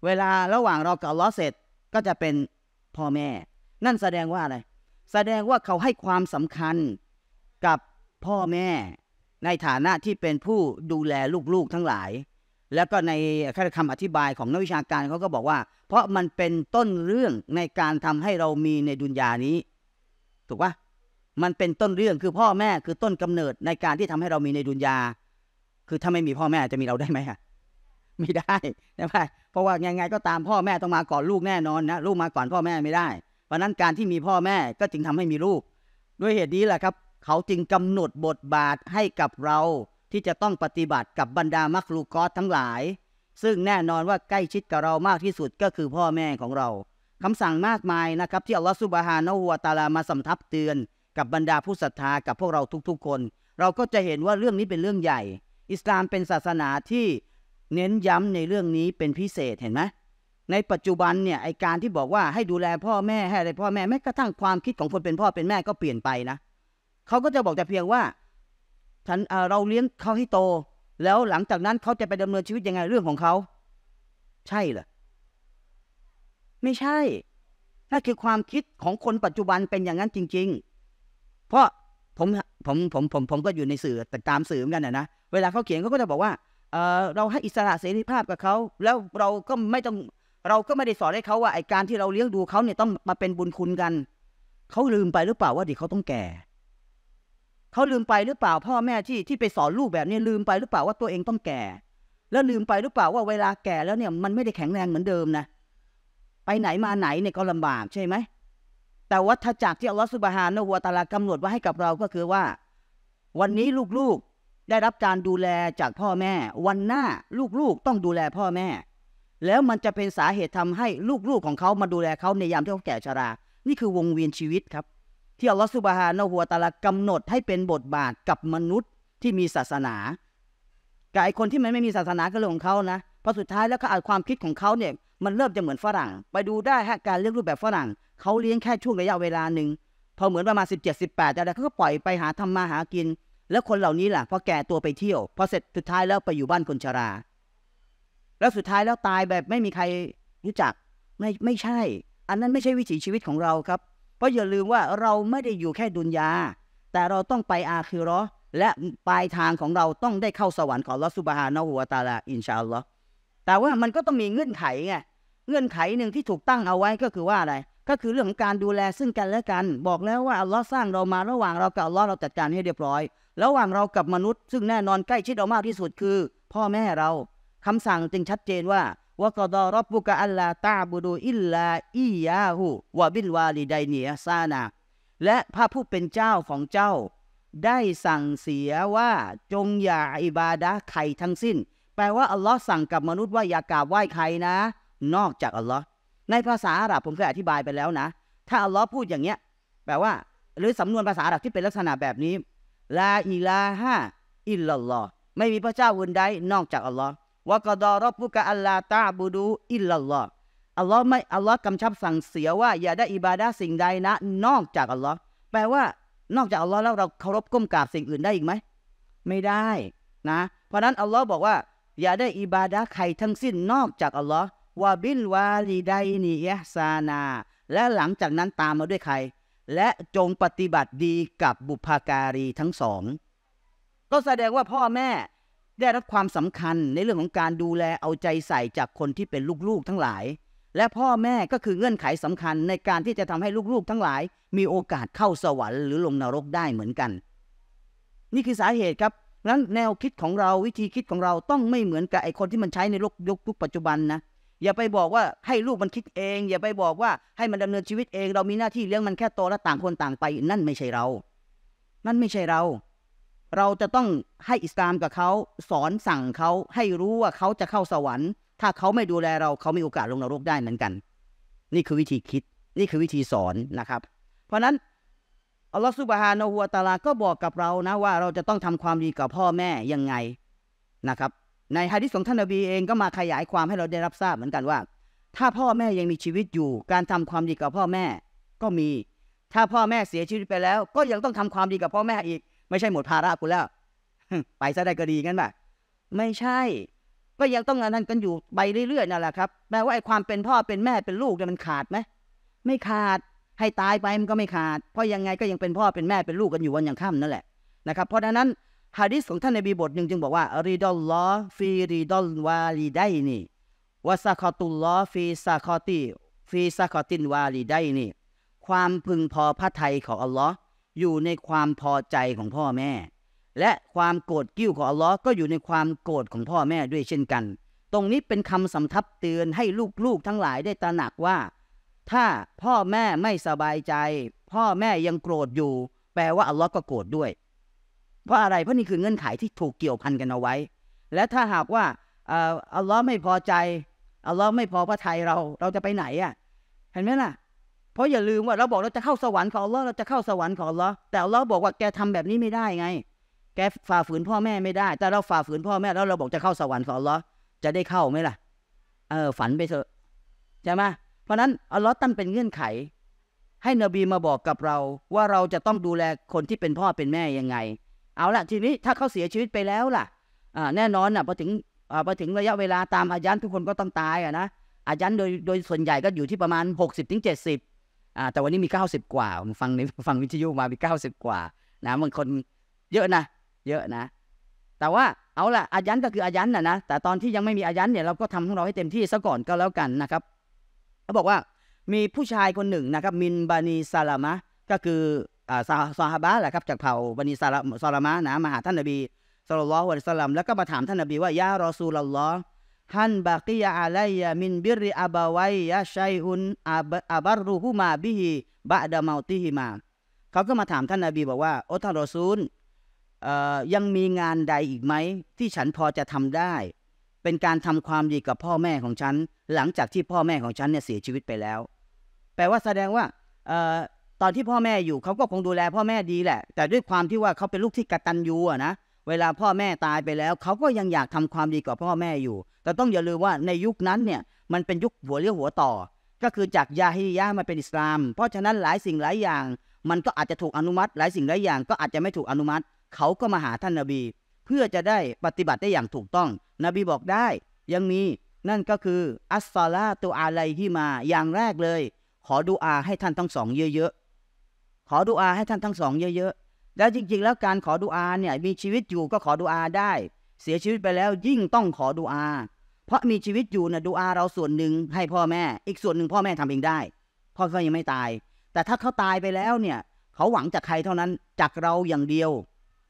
Speaker 1: เวลาระหว่างเรากับเราเสร็จก็จะเป็นพ่อแม่ นั่นแสดงว่าอะไร แสดงว่าเขาให้ความสำคัญกับพ่อแม่ ในฐานะที่เป็นผู้ดูแลลูกๆทั้งหลาย แล้วก็ในคำอธิบายของนักวิชาการเขาก็บอกว่า เพราะมันเป็นต้นเรื่องในการทำให้เรามีในดุนยานี้ถูกปะมันเป็นต้นเรื่องคือพ่อแม่คือต้นกำเนิดในการที่ทำให้เรามีในดุนยาคือถ้าไม่มีพ่อแม่จะมีเราได้ไหมอะไม่ได้ ใช่ไหมเพราะว่ายังไงก็ตามพ่อแม่ต้องมาก่อนลูกแน่นอนนะลูกมาก่อนพ่อแม่ไม่ได้ เพราะนั้นการที่มีพ่อแม่ก็จึงทำให้มีลูก ด้วยเหตุนี้แหละครับ เขาจึงกำหนดบทบาทให้กับเรา ที่จะต้องปฏิบัติกับบรรดามักลูกอสทั้งหลาย ซึ่งแน่นอนว่าใกล้ชิดกับเรามากที่สุดก็คือพ่อแม่ของเราคำสั่งมากมายนะครับ ที่อัลลอฮฺสุบฮานะฮูวาตาลามาสำทับเตือน กับบรรดาผู้ศรัทธากับพวกเราทุกๆคน เราก็จะเห็นว่าเรื่องนี้เป็นเรื่องใหญ่ อิสลามเป็นศาสนาที่เน้นย้ำในเรื่องนี้เป็นพิเศษเห็นไหมในปัจจุบันเนี่ย ไอการที่บอกว่าให้ดูแลพ่อแม่ให้อะไรพ่อแม่แม้กระทั่งความคิดของคนเป็นพ่อเป็นแม่ก็เปลี่ยนไปนะเขาก็จะบอกแต่เพียงว่าฉันเราเลี้ยงเขาให้โต แล้วหลังจากนั้นเขาจะไปดำเนินชีวิตยังไงเรื่องของเขาใช่เหรอไม่ใช่นั่นคือความคิดของคนปัจจุบันเป็นอย่างนั้นจริง ๆ เพราะผมผมผมผมผมก็อยู่ในสื่อแต่ตามสื่อเหมือนกันนะเวลาเขาเขียนเขาก็จะบอกว่า เออเราให้อิสระเสรีภาพกับเขาแล้วเราก็ไม่ต้องเราก็ไม่ได้สอนให้เขาว่าไอการที่เราเลี้ยงดูเขาเนี่ยต้องมาเป็นบุญคุณกัน เขาลืมไปหรือเปล่าว่าเด็กเขาต้องแก่ เขาลืมไปหรือเปล่า พ่อแม่ที่ที่ไปสอนลูกแบบนี้ลืมไปหรือเปล่าว่าตัวเองต้องแก่ แล้วลืมไปหรือเปล่าว่าเวลาแก่ แล้วเนี่ย มันไม่ได้แข็งแรงเหมือนเดิมนะไปไหนมาไหนเนี่ยก็ลำบากใช่ไหมแต่วัฏจักรที่อัลลอฮฺสุบฮานะหัวตาลากำหนดไว้ให้กับเราก็คือว่า วันนี้ลูกๆได้รับการดูแลจากพ่อแม่ วันหน้าลูกๆ ต้องดูแลพ่อแม่ แล้วมันจะเป็นสาเหตุทำให้ลูกๆของเขามาดูแลเขาในยามที่เขาแก่ชรานี่คือวงเวียนชีวิตครับ ที่อัลลอฮฺสุบฮานะหัวตาลากำหนดให้เป็นบทบาทกับมนุษย์ที่มีศาสนากับไอคนที่มันไม่มีศาสนาก็เรื่องของเขานะพอสุดท้ายแล้วก็อาจความคิดของเขาเนี่ยมันเริ่มจะเหมือนฝรั่งไปดูได้ฮะการเลี้ยงรูปแบบฝรั่ง เขาเลี้ยงแค่ช่วงระยะเวลาหนึ่งพอเหมือนประมาณ17 18อะไรเขาก็ปล่อยไปหาทำมาหากิน แล้วคนเหล่านี้ล่ะพอแก่ตัวไปเที่ยว พอเสร็จสุดท้ายแล้วไปอยู่บ้านคนชราแล้วสุดท้ายแล้วตายแบบไม่มีใครรู้จักไม่ ไม่ใช่ อันนั้นไม่ใช่วิถีชีวิตของเราครับ เพราะอย่าลืมว่าเราไม่ได้อยู่แค่ดุนยาแต่เราต้องไปอาคือรอและปลายทางของเราต้องได้เข้าสวรรค์ของลอสุบฮานอหัวตาลาอินชาอัลลอฮ์แต่ว่ามันก็ต้องมีเงื่อนไขไงเงื่อนไขหนึ่งที่ถูกตั้งเอาไว้ก็คือว่าอะไร ก็คือเรื่องของการดูแลซึ่งกันและกัน บอกแล้วว่าอัลลอฮ์สร้างเรามาระหว่างเรากับอัลลอฮ์เราจัดการให้เรียบร้อย ระหว่างเรากับมนุษย์ ซึ่งแน่นอนใกล้ชิดเรามากที่สุดคือ พ่อแม่เรา คำสั่งจึงชัดเจนว่าวกดอรับบุกอัลลาตาบูดูอิลลาอียาหูวาบิลวาลีไดเนียซานาและพระผู้เป็นเจ้าของเจ้าได้สั่งเสียว่าจงอย่าอิบาดะใครทั้งสิ้นแปลว่า อัลลอฮ์สั่งกับมนุษย์ว่า อย่ากราบไหว้ใครนะ นอกจากอัลลอฮ์ในภาษาอาหรับผมเคยอธิบายไปแล้วนะ ถ้าอัลลอฮ์พูดอย่างเนี้ยแปลว่า หรือสำนวนภาษาอาหรับที่เป็นลักษณะแบบนี้ลาอิลาฮะอิลลัลลอฮ์ไม่มีพระเจ้าอื่นใดนอกจากอัลลอฮ์วะกดอรบบุกะอัลลาตาบูดูอิลลัลลอฮ์อัลลอฮ์ไม่อัลลอฮ์กำชับสั่งเสียว่าอย่าได้อิบาดาสิ่งใดนะ นอกจากอัลลอฮ์แปลว่า นอกจากอัลลอฮ์แล้วเราเคารพก้มกราบสิ่งอื่นได้อีกไหมไม่ได้ นะ เพราะนั้นอัลลอฮ์บอกว่าอย่าได้อิบาดะใครทั้งสิ้นนอกจากอัลลอฮ์วาบิล วาลีไดนียะซานา และหลังจากนั้นตามมาด้วยใคร และจงปฏิบัติดีกับบุพการีทั้งสอง ก็แสดงว่าพ่อแม่ ได้รับความสำคัญในเรื่องของการดูแลเอาใจใส่จากคนที่เป็นลูกๆทั้งหลาย และพ่อแม่ก็คือเงื่อนไขสำคัญในการที่จะทำให้ลูกๆทั้งหลาย มีโอกาสเข้าสวรรค์หรือลงนรกได้เหมือนกัน นี่คือสาเหตุครับนั้นแนวคิดของเราวิธีคิดของเราต้องไม่เหมือนกับไอคนที่มันใช้ในโลกยุคปัจจุบันนะ อย่าไปบอกว่าให้ลูกมันคิดเอง อย่าไปบอกว่าให้มันดำเนินชีวิตเอง เรามีหน้าที่เลี้ยงมันแค่โตและต่างคนต่างไป นั่นไม่ใช่เรา นั่นไม่ใช่เรา เราจะต้องให้อิสลามกับเขาสอนสั่งเขาให้รู้ว่าเขาจะเข้าสวรรค์ ถ้าเขาไม่ดูแลเราเขามีโอกาสลงนรกได้เหมือนกัน นี่คือวิธีคิด นี่คือวิธีสอนนะครับ เพราะนั้นอัลลอฮฺสุบฮานาหัวตาลาก็บอกกับเรานะว่าเราจะต้องทำความดีกับพ่อแม่ยังไง นะครับ ในฮะดิษของท่านนบีเองก็มาขยายความให้เราได้รับทราบเหมือนกันว่า ถ้าพ่อแม่ยังมีชีวิตอยู่ การทำความดีกับพ่อแม่ก็มี ถ้าพ่อแม่เสียชีวิตไปแล้ว ก็ยังต้องทำความดีกับพ่อแม่อีก ไม่ใช่หมดภาระกูแล้วไปซะได้ก็ดีงั้นแบบไม่ใช่ ก็ยังต้องงานนั้นกันอยู่ไปเรื่อยๆนั่นแหละครับ แปลว่าไอ้ความเป็นพ่อเป็นแม่เป็นลูกเนี่ยมันขาดไหมไม่ขาดให้ตายไปมันก็ไม่ขาด เพราะยังไงก็ยังเป็นพ่อเป็นแม่เป็นลูกกันอยู่วันอย่างค่ำนั่นแหละนะครับเพราะฉะนั้นฮะดิษของท่านในบีบทหนึ่งจึงบอกว่ารีดอลลอฟีรีดอลวาลีไดนี่วาซาคอตุลลอฟีซาคอตีฟีซาคอตินวาลีไดนี่ความพึงพอพระทัยของอัลลอฮ์อยู่ในความพอใจของพ่อแม่ และความโกรธกิ้วของอัลลอฮ์ก็อยู่ในความโกรธของพ่อแม่ด้วยเช่นกัน ตรงนี้เป็นคำสำทับเตือนให้ลูกๆทั้งหลายได้ตระหนักว่าถ้าพ่อแม่ไม่สบายใจ พ่อแม่ยังโกรธอยู่ แปลว่าอัลลอฮ์ก็โกรธด้วย เพราะอะไรเพราะนี่คือเงื่อนไขที่ถูกเกี่ยวพันกันเอาไว้ และถ้าหากว่าอัลลอฮ์ไม่พอใจอัลลอฮ์ไม่พอพระทัยเรา เราจะไปไหนอ่ะ เห็นไหมล่ะ เพราะอย่าลืมว่าเราบอกเราจะเข้าสวรรค์ของอัลลอฮ์เราจะเข้าสวรรค์ของอัลลอฮ์แต่อัลลอฮ์บอกว่าแกทำแบบนี้ไม่ได้ไง แกฝ่าฝืนพ่อแม่ไม่ได้ แต่เราฝ่าฝืนพ่อแม่แล้วเราบอกจะเข้าสวรรค์ของอัลลอฮ์จะได้เข้าไหมล่ะเออฝันไปเถอะใช่ไหมเพราะนั้น อัลลอฮ์ตั้งเป็นเงื่อนไข ให้นบีมาบอกกับเรา ว่าเราจะต้องดูแลคนที่เป็นพ่อเป็นแม่ยังไง เอาละทีนี้ถ้าเขาเสียชีวิตไปแล้วล่ะ แน่นอนอ่ะพอถึงพอถึงระยะเวลาตามอายันทุกคนก็ต้องตายอ่ะนะอายันโดยโดยส่วนใหญ่ก็อยู่ที่ประมาณ 60-70ถึงอ่าแต่วันนี้มี 90 กว่าฟังนฟังวิทยุมามี 90 กว่านะบางคนเยอะนะเยอะนะ แต่ว่าเอาละอายันก็คืออายันนะนะแต่ตอนที่ยังไม่มีอายันเนี่ยเราก็ทำของเราให้เต็มที่ซะก่อนก็แล้วกันนะครับเขาบอกว่ามีผู้ชายคนหนึ่งนะครับมินบานีซาลามะก็คืออ่าซาซาฮาบะแหละครับจากเผ่าบานีซาลซาลามะนะมาหาท่านนบีสุลต่านละฮุอัลลัมแล้วก็มาถามท่านนบีว่ายารอซูลลอฮ์ฮัน บากียาอะลยยมินบิริอบาวัยยะชัยฮุนอาบารุฮุมาบิฮิบะดามาติฮิมาเขาก็มาถามท่านนาบีบอกว่าโอ้ท่านรอซูลยังมีงานใดอีกไหม ที่ฉันพอจะทำได้เป็นการทำความดีกับพ่อแม่ของฉัน หลังจากที่พ่อแม่ของฉันเนี่ยเสียชีวิตไปแล้ว แปลว่าแสดงว่า ตอนที่พ่อแม่อยู่เขาก็คงดูแลพ่อแม่ดีแหละ แต่ด้วยความที่ว่าเขาเป็นลูกที่กตัญญูอะนะเวลาพ่อแม่ตายไปแล้ว เขาก็ยังอยากทำความดีกับพ่อแม่อยู่ แต่ต้องอย่าลืมว่าในยุคนั้นเนี่ยมันเป็นยุคหัวเรี่ยวหัวต่อ ก็คือจากยาฮิยะมาเป็นอิสลาม เพราะฉะนั้นหลายสิ่งหลายอย่าง มันก็อาจจะถูกอนุมัติหลายสิ่งหลายอย่างก็อาจจะไม่ถูกอนุมัติเขาก็มาหาท่านนาบี เพื่อจะได้ปฏิบัติได้อย่างถูกต้องนบีบอกได้ยังมีนั่นก็คืออัสซาลาตัวอะไรที่มาอย่างแรกเลย ขอดุอาให้ท่านทั้งสองเยอะๆขอดุอาให้ท่านทั้งสองเยอะๆแล้วจริงๆแล้วการขอดุอาเนี่ยมีชีวิตอยู่ก็ขอดุอาได้ เสียชีวิตไปแล้วยิ่งต้องขอดุอา เพราะมีชีวิตอยู่นะดุอาเราส่วนหนึ่งให้พ่อแม่ อีกส่วนหนึ่งพ่อแม่ทำเองได้พ่อเขายังไม่ตาย แต่ถ้าเขาตายไปแล้วเนี่ยเขาหวังจากใครเท่านั้นจากเราอย่างเดียว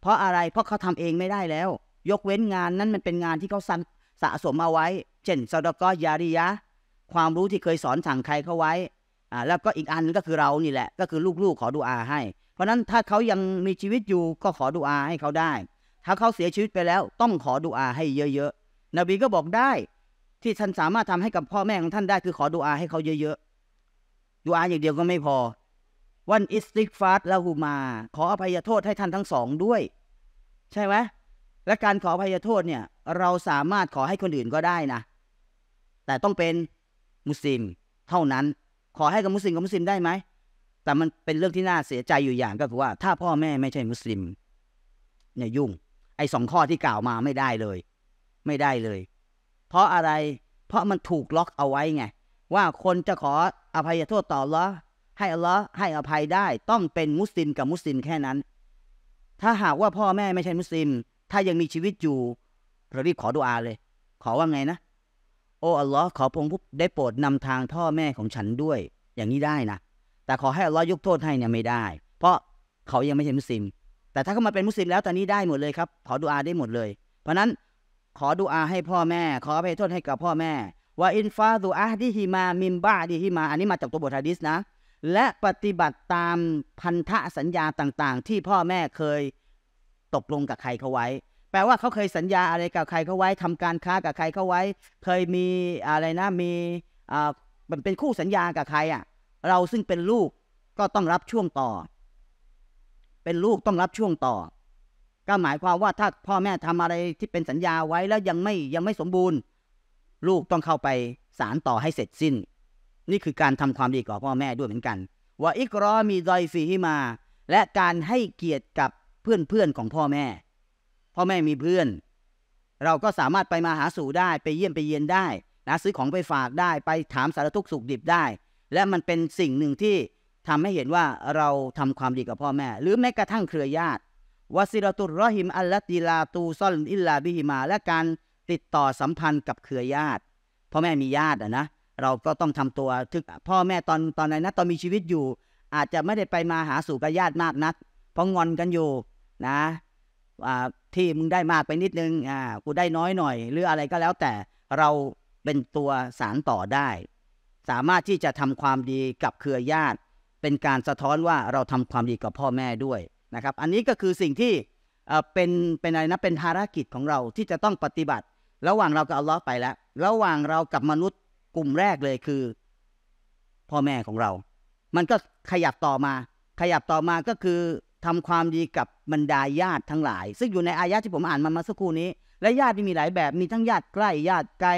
Speaker 1: เพราะอะไรเพราะเขาทำเองไม่ได้แล้วยกเว้นงานนั้นมันเป็นงานที่เขาสะสมเอาไว้ เช่นซาดกอยาริยะ ความรู้ที่เคยสอนสั่งใครเขาไว้อ่าแล้วก็อีกอันก็คือเรานี่แหละ ก็คือลูกๆ ขอดูอาให้เพราะนั้นถ้าเขายังมีชีวิตอยู่ก็ขอดูอาให้เขาได้ ถ้าเขาเสียชีวิตไปแล้ว ต้องขอดูอาให้เยอะๆนบีก็บอกได้ที่ท่านสามารถทำให้กับพ่อแม่ของท่านได้คือขอดูอาให้เขาเยอะๆดูอาอย่างเดียวก็ไม่พอ วันอิสติกฟาร์ละหูมา ขออภัยโทษให้ท่านทั้งสองด้วย ใช่ไหมและการขออภัยโทษเนี่ย เราสามารถขอให้คนอื่นก็ได้นะ แต่ต้องเป็นมุสลิม เท่านั้นขอให้กับมุสลิมกับมุสลิมได้ไหมแต่มันเป็นเรื่องที่น่าเสียใจอยู่อย่างก็คือว่า ถ้าพ่อแม่ไม่ใช่มุสลิม เนี่ยยุ่งไอ้สองข้อที่กล่าวมาไม่ได้เลย ไม่ได้เลย เพราะอะไรเพราะมันถูกล็อกเอาไว้ไงว่าคนจะขออภัยโทษต่อละให้อัลลอฮ์ให้อภัยได้ต้องเป็นมุสลิมกับมุสลิมแค่นั้น ถ้าหากว่าพ่อแม่ไม่ใช่มุสลิมถ้ายังมีชีวิตอยู่เรารีบขอดุอาเลย ขอว่าไงนะโอ้อัลลอฮ์ขอพงผู้ได้โปรดนำทางพ่อแม่ของฉันด้วย อย่างนี้ได้นะแต่ขอให้อัลลอฮ์ยกโทษให้เนี่ยไม่ได้ เพราะเขายังไม่ใช่มุสลิม แต่ถ้าเขามาเป็นมุสลิมแล้วตอนนี้ได้หมดเลยครับขอดุอาได้หมดเลย เพราะนั้นขอดุอาให้พ่อแม่ ขออภัยโทษให้กับพ่อแม่ ว่าอินฟาดูอาดิฮิมามิมบาดิฮิมาอันนี้มาจากตัวบทฮะดิษนะ และปฏิบัติตามพันธะสัญญาต่าง ๆ ที่พ่อแม่เคยตกลงกับใครเขาไว้ แปลว่าเขาเคยสัญญาอะไรกับใครเขาไว้ ทำการค้ากับใครเขาไว้ เคยมีอะไรนะมีอ่าเป็นคู่สัญญากับใครอ่ะ เราซึ่งเป็นลูกก็ต้องรับช่วงต่อ เป็นลูกต้องรับช่วงต่อ ก็หมายความว่าถ้าพ่อแม่ทำอะไรที่เป็นสัญญาไว้แล้วยังไม่ยังไม่สมบูรณ์ ลูกต้องเข้าไปสารต่อให้เสร็จสิ้น นี่คือการทำความดีกับพ่อแม่ด้วยเหมือนกันว่าอิกรอมีดอยฟีฮิมา และการให้เกียรติกับพื่อนเพื่อนของพ่อแม่ พ่อแม่มีเพื่อน เราก็สามารถไปมาหาสู่ได้ ไปเยี่ยมไปเยียนได้ นะซื้อของไปฝากได้ ไปถามสารทุกสุขดิบได้ และมันเป็นสิ่งหนึ่งที่ทำให้เห็นว่าเราทำความดีกับพ่อแม่ หรือแม้กระทั่งเครือญาติวาซิรตุรอหิมอัลลติลาตูซอลอิลลาบิฮิมาและการติดต่อสัมพันธ์กับเครือญาติ พ่อแม่มีญาติอะนะ เราก็ต้องทำตัวถึงพ่อแม่ตอนตอนไหนนะตอนมีชีวิตอยู่ อาจจะไม่ได้ไปมาหาสู่กับญาติมากนัก เพราะงอนกันอยู่นะที่มึงได้มากไปนิดนึงอ่ากูได้น้อยหน่อย หรืออะไรก็แล้วแต่เราเป็นตัวสารต่อได้ สามารถที่จะทำความดีกับเครือญาติ เป็นการสะท้อนว่าเราทำความดีกับพ่อแม่ด้วยนะครับ อันนี้ก็คือสิ่งที่เป็นเป็นอะไรนะเป็นภารกิจของเราที่จะต้องปฏิบัติ ระหว่างเรากับอัลลอฮ์ไปแล้วระหว่างเรากับมนุษย์กลุ่มแรกเลยคือ พ่อแม่ของเรา มันก็ขยับต่อมา ขยับต่อมาก็คือทำความดีกับบรรดาญาติทั้งหลาย ซึ่งอยู่ในอายะที่ผมอ่านมาเมื่อสักครู่นี้ และญาติที่มีหลายแบบมีทั้งญาติใกล้ญาติไกล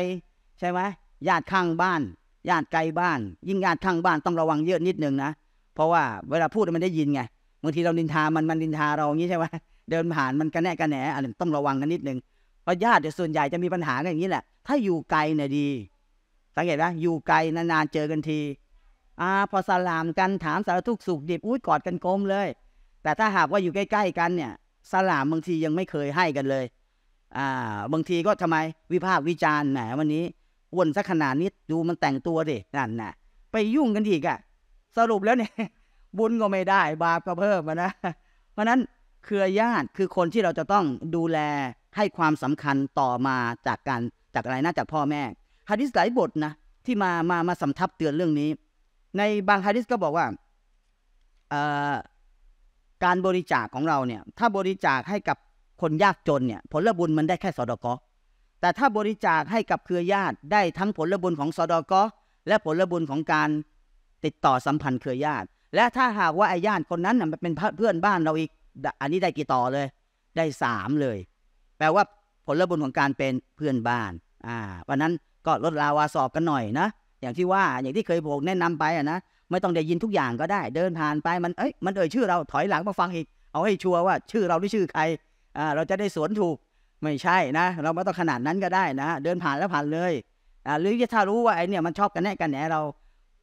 Speaker 1: ใช่ไหมญาติข้างบ้านญาติไกลบ้าน ยิ่งญาติข้างบ้านต้องระวังเยอะนิดนึงนะ เพราะว่าเวลาพูดมันได้ยินไงบางทีเราดินทามันมันดินทาเราอย่างนี้ใช่ไหมเดินผ่านมันกระแนะกระแหนอันรต้องระวังกันนิดนึงเพราะญาติส่วนใหญ่จะมีปัญหาอย่างนี้แหละถ้าอยู่ไกลเนี่ยดี สังเกตไหมอยู่ไกลนานๆเจอกันทีอ่าพอสลามกันถามสารทุกสุขดิบอุ้ยกอดกันกลมเลยแต่ถ้าหากว่าอยู่ใกล้ ๆ กันเนี่ย สลามบางทียังไม่เคยให้กันเลย อ่า บางทีก็ทำไมวิพากษ์วิจารณ์แหมวันนี้อ้วนสักขนาดนี้ดูมันแต่งตัวดินั่นน่ะ ไปยุ่งกันอีกอะ่ะ สรุปแล้วเนี่ย บุญก็ไม่ได้ บาปก็เพิ่มนะ เพราะนั้น เครือญาติคือคนที่เราจะต้องดูแลให้ความสำคัญต่อมาจากการจากอะไรนะจากพ่อแม่ฮะดิษหลายบทนะที่มามามาสำทับเตือนเรื่องนี้ ในบางฮะดิษก็บอกว่า เอ่อการบริจาคของเราเนี่ยถ้าบริจาคให้กับคนยากจนเนี่ยผลบุญมันได้แค่สอดกอแต่ถ้าบริจาคให้กับเครือญาติได้ทั้งผลบุญของสอดกอและผลบุญของการติดต่อสัมพันธ์เครือญาติ และถ้าหากว่าไอ้ญาติคนนั้นมันเป็นเพื่อนบ้านเราอีกอันนี้ได้กี่ต่อเลย ได้สามเลย แปลว่าผลบุญของการเป็นเพื่อนบ้านอ่าวันนั้นก็ลดลาวาสอบกันหน่อยนะอย่างที่ว่าอย่างที่เคยบอกแนะนำไปอ่ะนะไม่ต้องได้ยินทุกอย่างก็ได้เดินผ่านไปมันเอ้ยมันเอ่ยชื่อเราถอยหลังมาฟังอีกเอาให้ชัวร์ว่า ชื่อเราหรือชื่อใคร อ่า เราจะได้สวนถูกไม่ใช่นะเราไม่ต้องขนาดนั้นก็ได้นะเดินผ่านแล้วผ่านเลยอ่าหรือถ้ารู้ว่าไอเนี่ยมันชอบกันแน่กันแหนเรา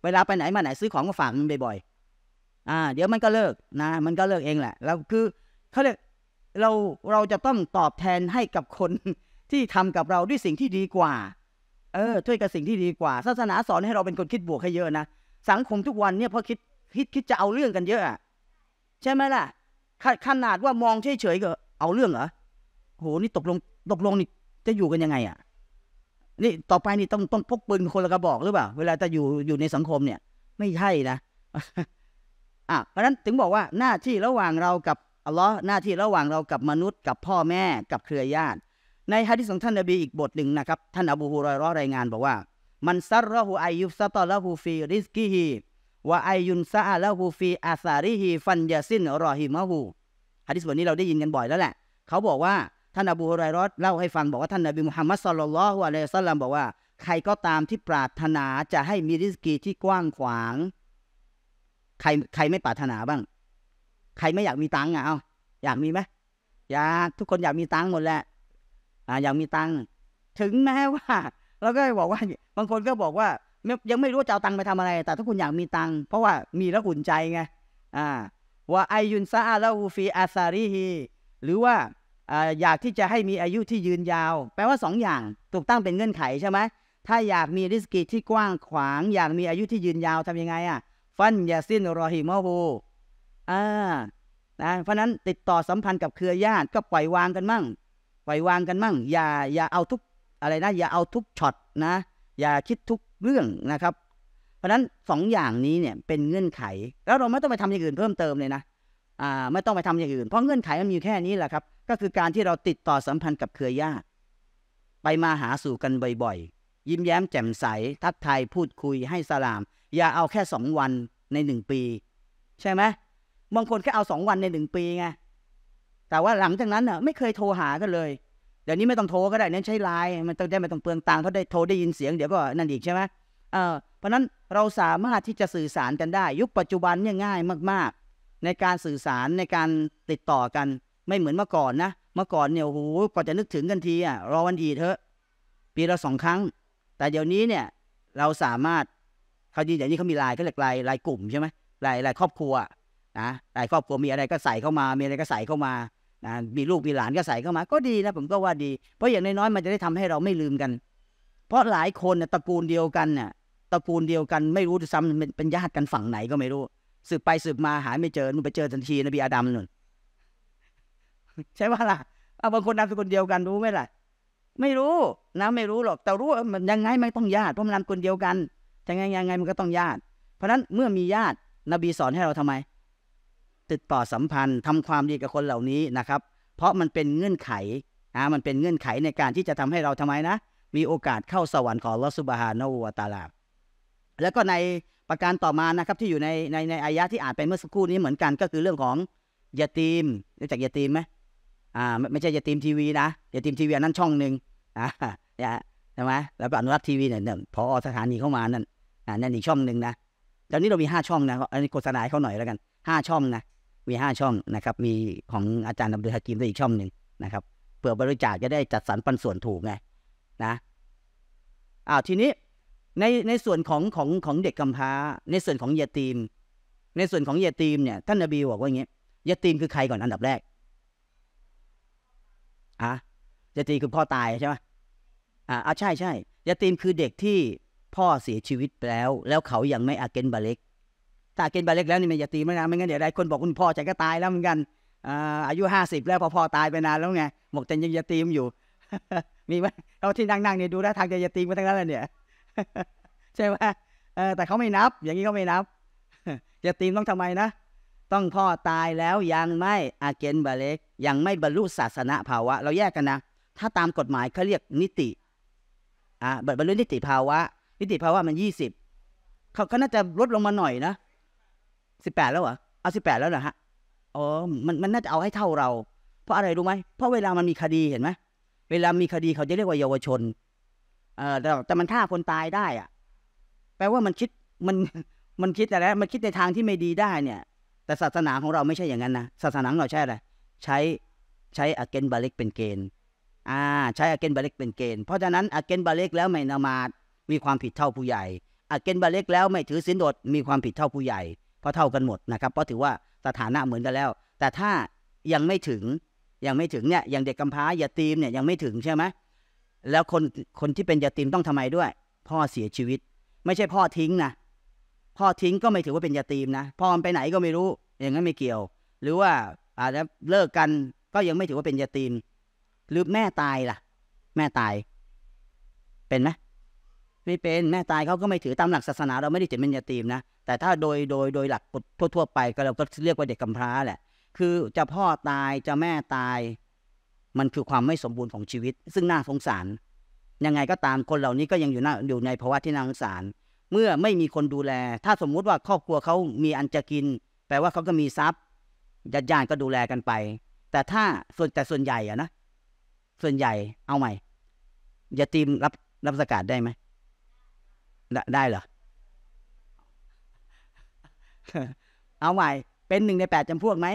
Speaker 1: เวลาไปไหนมาไหนซื้อของมาฝากมันบ่อยๆอ่า เดี๋ยวมันก็เลิกนะ มันก็เลิกเองแหละแล้วคือเขาเรียกเราเราจะต้องตอบแทนให้กับคนที่ทำกับเราด้วยสิ่งที่ดีกว่าเออช่วยกับสิ่งที่ดีกว่า ศาสนาสอนให้เราเป็นคนคิดบวกให้เยอะนะสังคมทุกวันเนี่ยพอคิดคิดคิดจะเอาเรื่องกันเยอะใช่ไหมล่ะ ขนาดว่ามองเฉยๆก็เอาเรื่องเหรอโหนี่ตกลงตกลงนี่จะอยู่กันยังไงอ่ะ นี่ต่อไปนี่ต้องต้องพกปืนคนละกระบอกหรือเปล่าเวลาจะอยู่อยู่ในสังคมเนี่ย ไม่ใช่นะอ่ะเพราะนั้นถึงบอกว่าหน้าที่ระหว่างเรากับอัลลอฮ์หน้าที่ระหว่างเรากับมนุษย์กับพ่อแม่กับเครือญาติ ในฮะดิษของท่านนบีอีกบทหนึ่งนะครับ ท่านอบูฮุรอยรอรายงานบอกว่ามันซัรรหูอายุสตอละหูฟีริสกิฮีว่าอายุนซาละหูฟีอาซาริฮีฟันยาสินรอฮิมะหูฮะดิษบทนี้เราได้ยินกันบ่อยแล้วแหละ เขาบอกว่า ท่านอบูฮุไรรอดเล่าให้ฟังบอกว่า ท่านนบีมุฮัมมัดสุลลัลฮุอะลัยซัลลัมบอกว่าใครก็ตามที่ปรารถนาจะให้มีริสกีที่กว้างขวาง ใครใครไม่ปรารถนาบ้าง ใครไม่อยากมีตังค์อ่ะเอาอยากมีไหม อยากทุกคนอยากมีตังค์หมดแหละอ่าอยากมีตังค์ถึงแม้ว่าแล้วก็บอกว่าบางคนก็บอกว่ายังไม่รู้จะเอาตังค์ไปทำอะไร แต่ถ้าคุณอยากมีตังค์เพราะว่ามีแล้วหุ่นใจไงอ่าว่าอายุนซาอาลาูฟีอาซารีฮีหรือว่าอยากที่จะให้มีอายุที่ยืนยาว แปลว่า2ออย่างถูกตั้งเป็นเงื่อนไขใช่ไหมถ้าอยากมีริสกีที่กว้างขวางอยากมีอายุที่ยืนยาวทํำยังไงอ่ะฟันยาซินรอฮิมอฮูอ่านะเพราะนั้นติดต่อสัมพันธ์กับเครือญาติ ก็ปล่อยวางกันมั่งปล่อยวางกันมั่งอย่าอย่าเอาทุกอะไรนะอย่าเอาทุกช็อตนะ อย่าคิดทุกเรื่องนะครับ เพราะฉะนั้นสองอย่างนี้เนี่ยเป็นเงื่อนไข แล้วเราไม่ต้องไปทำอย่างอื่นเพิ่มเติมเลยนะอ่าไม่ต้องไปทำอย่างอื่นเพราะเงื่อนไขมันมีแค่นี้แหละครับ ก็คือการที่เราติดต่อสัมพันธ์กับเครือญาติไปมาหาสู่กันบ่อยๆยิ้มแย้มแจ่มใส ทักทายพูดคุยให้สลาม อย่าเอาแค่สองวันในหนึ่งปี ใช่ไหมบางคนแค่เอาสองวันในหนึ่งปีไงแต่ว่าหลังจากนั้นน่ะไม่เคยโทรหากันเลยดี๋ยวนี้ไม่ต้องโทรก็ได้เน้นใช้ไลน์มันต้องได้ไม่ต้องเปลืองตังค์เขาได้โทรได้ยินเสียงเดี๋ยวก็นั่นอีกใช่ไหมเออเพราะนั้นเราสามารถที่จะสื่อสารกันได้ยุคปัจจุบันเนี่ยง่าย มาก ๆ ในการสื่อสารในการติดต่อกันไม่เหมือนเมื่อก่อนนะ เมื่อก่อนเนี่ยโอ้โหกว่าจะนึกถึงกันทีอ่ะรอวันอีเถอะปีละสองครั้ง แต่เดี๋ยวนี้เนี่ยเราสามารถเขาดีเดี๋ยวนี้เขามีไลน์ก็เหลยกไลน์ไลน์กลุ่มใช่ไหมไลน์ไลน์ครอบครัวนะไลน์ครอบครัวมีอะไรก็ใส่เข้ามามีอะไรก็ใส่เข้ามานะมีลูกมีหลานก็ใส่เข้ามา ก็ดีนะผมก็ว่าดี เพราะอย่างน้อยๆมันจะได้ทำให้เราไม่ลืมกัน เพราะหลายคนตระกูลเดียวกันน่ะตระกูลเดียวกัน ไม่รู้ซ้ำเป็นเป็นญาติกันฝั่งไหนก็ไม่รู้ สืบไปสืบมาหาไม่เจอมันไปเจอทันที นบีอาดัมนุ่นใช่ว่าล่ะเอาบางคน นามสกุลเดียวกันรู้ไหมล่ะไม่รู้นะไม่รู้หรอกแต่รู้มันยังไงไม่ต้องญาติเพราะมันนามสกุลเดียวกันยังไงยังไงมันก็ต้องญาติ เพราะนั้นเมื่อมีญาตินบีสอนให้เราทำไมติดต่อสัมพันธ์ทำความดีกับคนเหล่านี้นะครับ เพราะมันเป็นเงื่อนไขอ่ามันเป็นเงื่อนไขในการที่จะทำให้เราทำไมนะ มีโอกาสเข้าสวรรค์ของลอสุบฮานอวตาลา แล้วก็ในประการต่อมานะครับที่อยู่ในในในอายะที่อ่านไปเมื่อสักครู่นี้เหมือนกันก็คือเรื่องของยาตีมรู้จักยาตีมไหมอ่าไม่ใช่ยาตีมทีวีนะยาตีมทีวีนั่นช่องหนึ่งอ่าใช่ไหมแล้วก็อนุรักษ์ทีวีเนี่ยพอสถานีเข้ามานั่นอ่านั่นอีกช่องหนึ่งนะตอนนี้เรามีห้าช่องนะอันนี้โฆษณาเขาหน่อยแล้วกันห้าช่องนะมีห้าช่องนะครับมีของอาจารย์อำบดุลฮากิมด้วยอีกช่องหนึ่งนะครับเผื่อบริจาคจะได้จัดสรรปันส่วนถูกไงนะอ้าวทีนี้ในในส่วนของของของเด็กกำพร้า ในส่วนของยาตีมในส่วนของยาตีมเนี่ย ท่านนบีบอกว่าอย่างนี้ยาตีมคือใครก่อนอันดับแรกอ่ะยาตีมคือพ่อตายใช่ไหมอ่าใช่ใช่ยาตีมคือเด็กที่พ่อเสียชีวิตแล้ว แล้วเขายังไม่อาเกนบาเล็กถ้ากินใบเล็กแล้วนี่ไม่อย่าตีมันนะไม่งั้นเดี๋ยวได้คนบอกคุณพ่อใจก็ตายแล้วเหมือนกัน อายุห้าสิบแล้วพอพ่อตายไปนานแล้วไงบอกแต่ยังอย่าตีมอยู่มีไหมเราที่นั่งนั่งเนี่ยดูแล้วทางจะ่าตีมมาทั้งนั้นเลยเนี่ยใช่ไหมแต่เขาไม่นับ อย่างนี้เขาไม่นับอย่าตีมต้องทำไมนะต้องพ่อตายแล้วยังไม่อาเกนบาเล็ก ยังไม่บรรลุศาสนาภาวะ เราแยกกันนะถ้าตามกฎหมายเขาเรียกนิติอ่าบรรลุนิติภาวะนิติภาวะมันยี่สิบเขาเขาน่าจะลดลงมาหน่อยนะสิบแปดแล้วเหรอ เอาสิบแปดแล้วเหรอฮะ อ๋อ มันมันน่าจะเอาให้เท่าเรา เพราะอะไรรู้ไหม เพราะเวลามันมีคดีเห็นไหม เวลามีคดีเขาจะเรียกว่าเยาวชน เอ่อแต่แต่มันฆ่าคนตายได้อ่ะแปลว่ามันคิด มัน มันคิดอะไรมันคิดในทางที่ไม่ดีได้เนี่ย แต่ศาสนาของเราไม่ใช่อย่างนั้นนะ ศาสนาเราใช่อะไร ใช้ใช้อาเกนบาเล็กเป็นเกณฑ์ อ่า ใช้อาเกนบาเล็กเป็นเกณฑ์ เพราะฉะนั้นอาเกนบาเล็กแล้วไม่นามาด มีความผิดเท่าผู้ใหญ่อาเกนบาเล็กแล้วไม่ถือศีลอดมีความผิดเท่าผู้ใหญ่พราะเท่ากันหมดนะครับเพราะถือว่าสถานะเหมือนกันแล้ว แต่ถ้ายังไม่ถึง ยังไม่ถึงเนี่ยอย่างเด็กกำพร้ายาตีมเนี่ยยังไม่ถึงใช่ไหมแล้วคนคนที่เป็นยาตีมต้องทำไมด้วย พ่อเสียชีวิต ไม่ใช่พ่อทิ้งนะพ่อทิ้งก็ไม่ถือว่าเป็นยาตีมนะพ่อไปไหนก็ไม่รู้ อย่างนั้นไม่เกี่ยว หรือว่าอาจจะเลิกกันก็ยังไม่ถือว่าเป็นยาตีมหรือแม่ตายล่ะ แม่ตาย เป็นไหมไม่เป็นแม่ตายเขาก็ไม่ถือตามหลักศาสนาเราไม่ได้ถือเป็นยาตีมนะ แต่ถ้าโดยโดยโดยหลักทั่วๆไปก็เราก็เรียกว่าเด็กกำพร้าแหละ คือจะพ่อตายจะแม่ตาย มันคือความไม่สมบูรณ์ของชีวิต ซึ่งน่าสงสาร ยังไงก็ตามคนเหล่านี้ก็ยังอยู่นอยู่ในภาวะที่น่าสงสาร เมื่อไม่มีคนดูแล ถ้าสมมุติว่าครอบครัวเขามีอันจะกิน แปลว่าเขาก็มีทรัพย์ญาติญาติก็ดูแลกันไป แต่ถ้าส่วนแต่ส่วนใหญ่อะนะส่วนใหญ่เอาใหม่ยาตีมรับรับสกัดได้ไหมได้เหรอ เอาใหม่ เป็นหนึ่งในแปดจำพวกไหม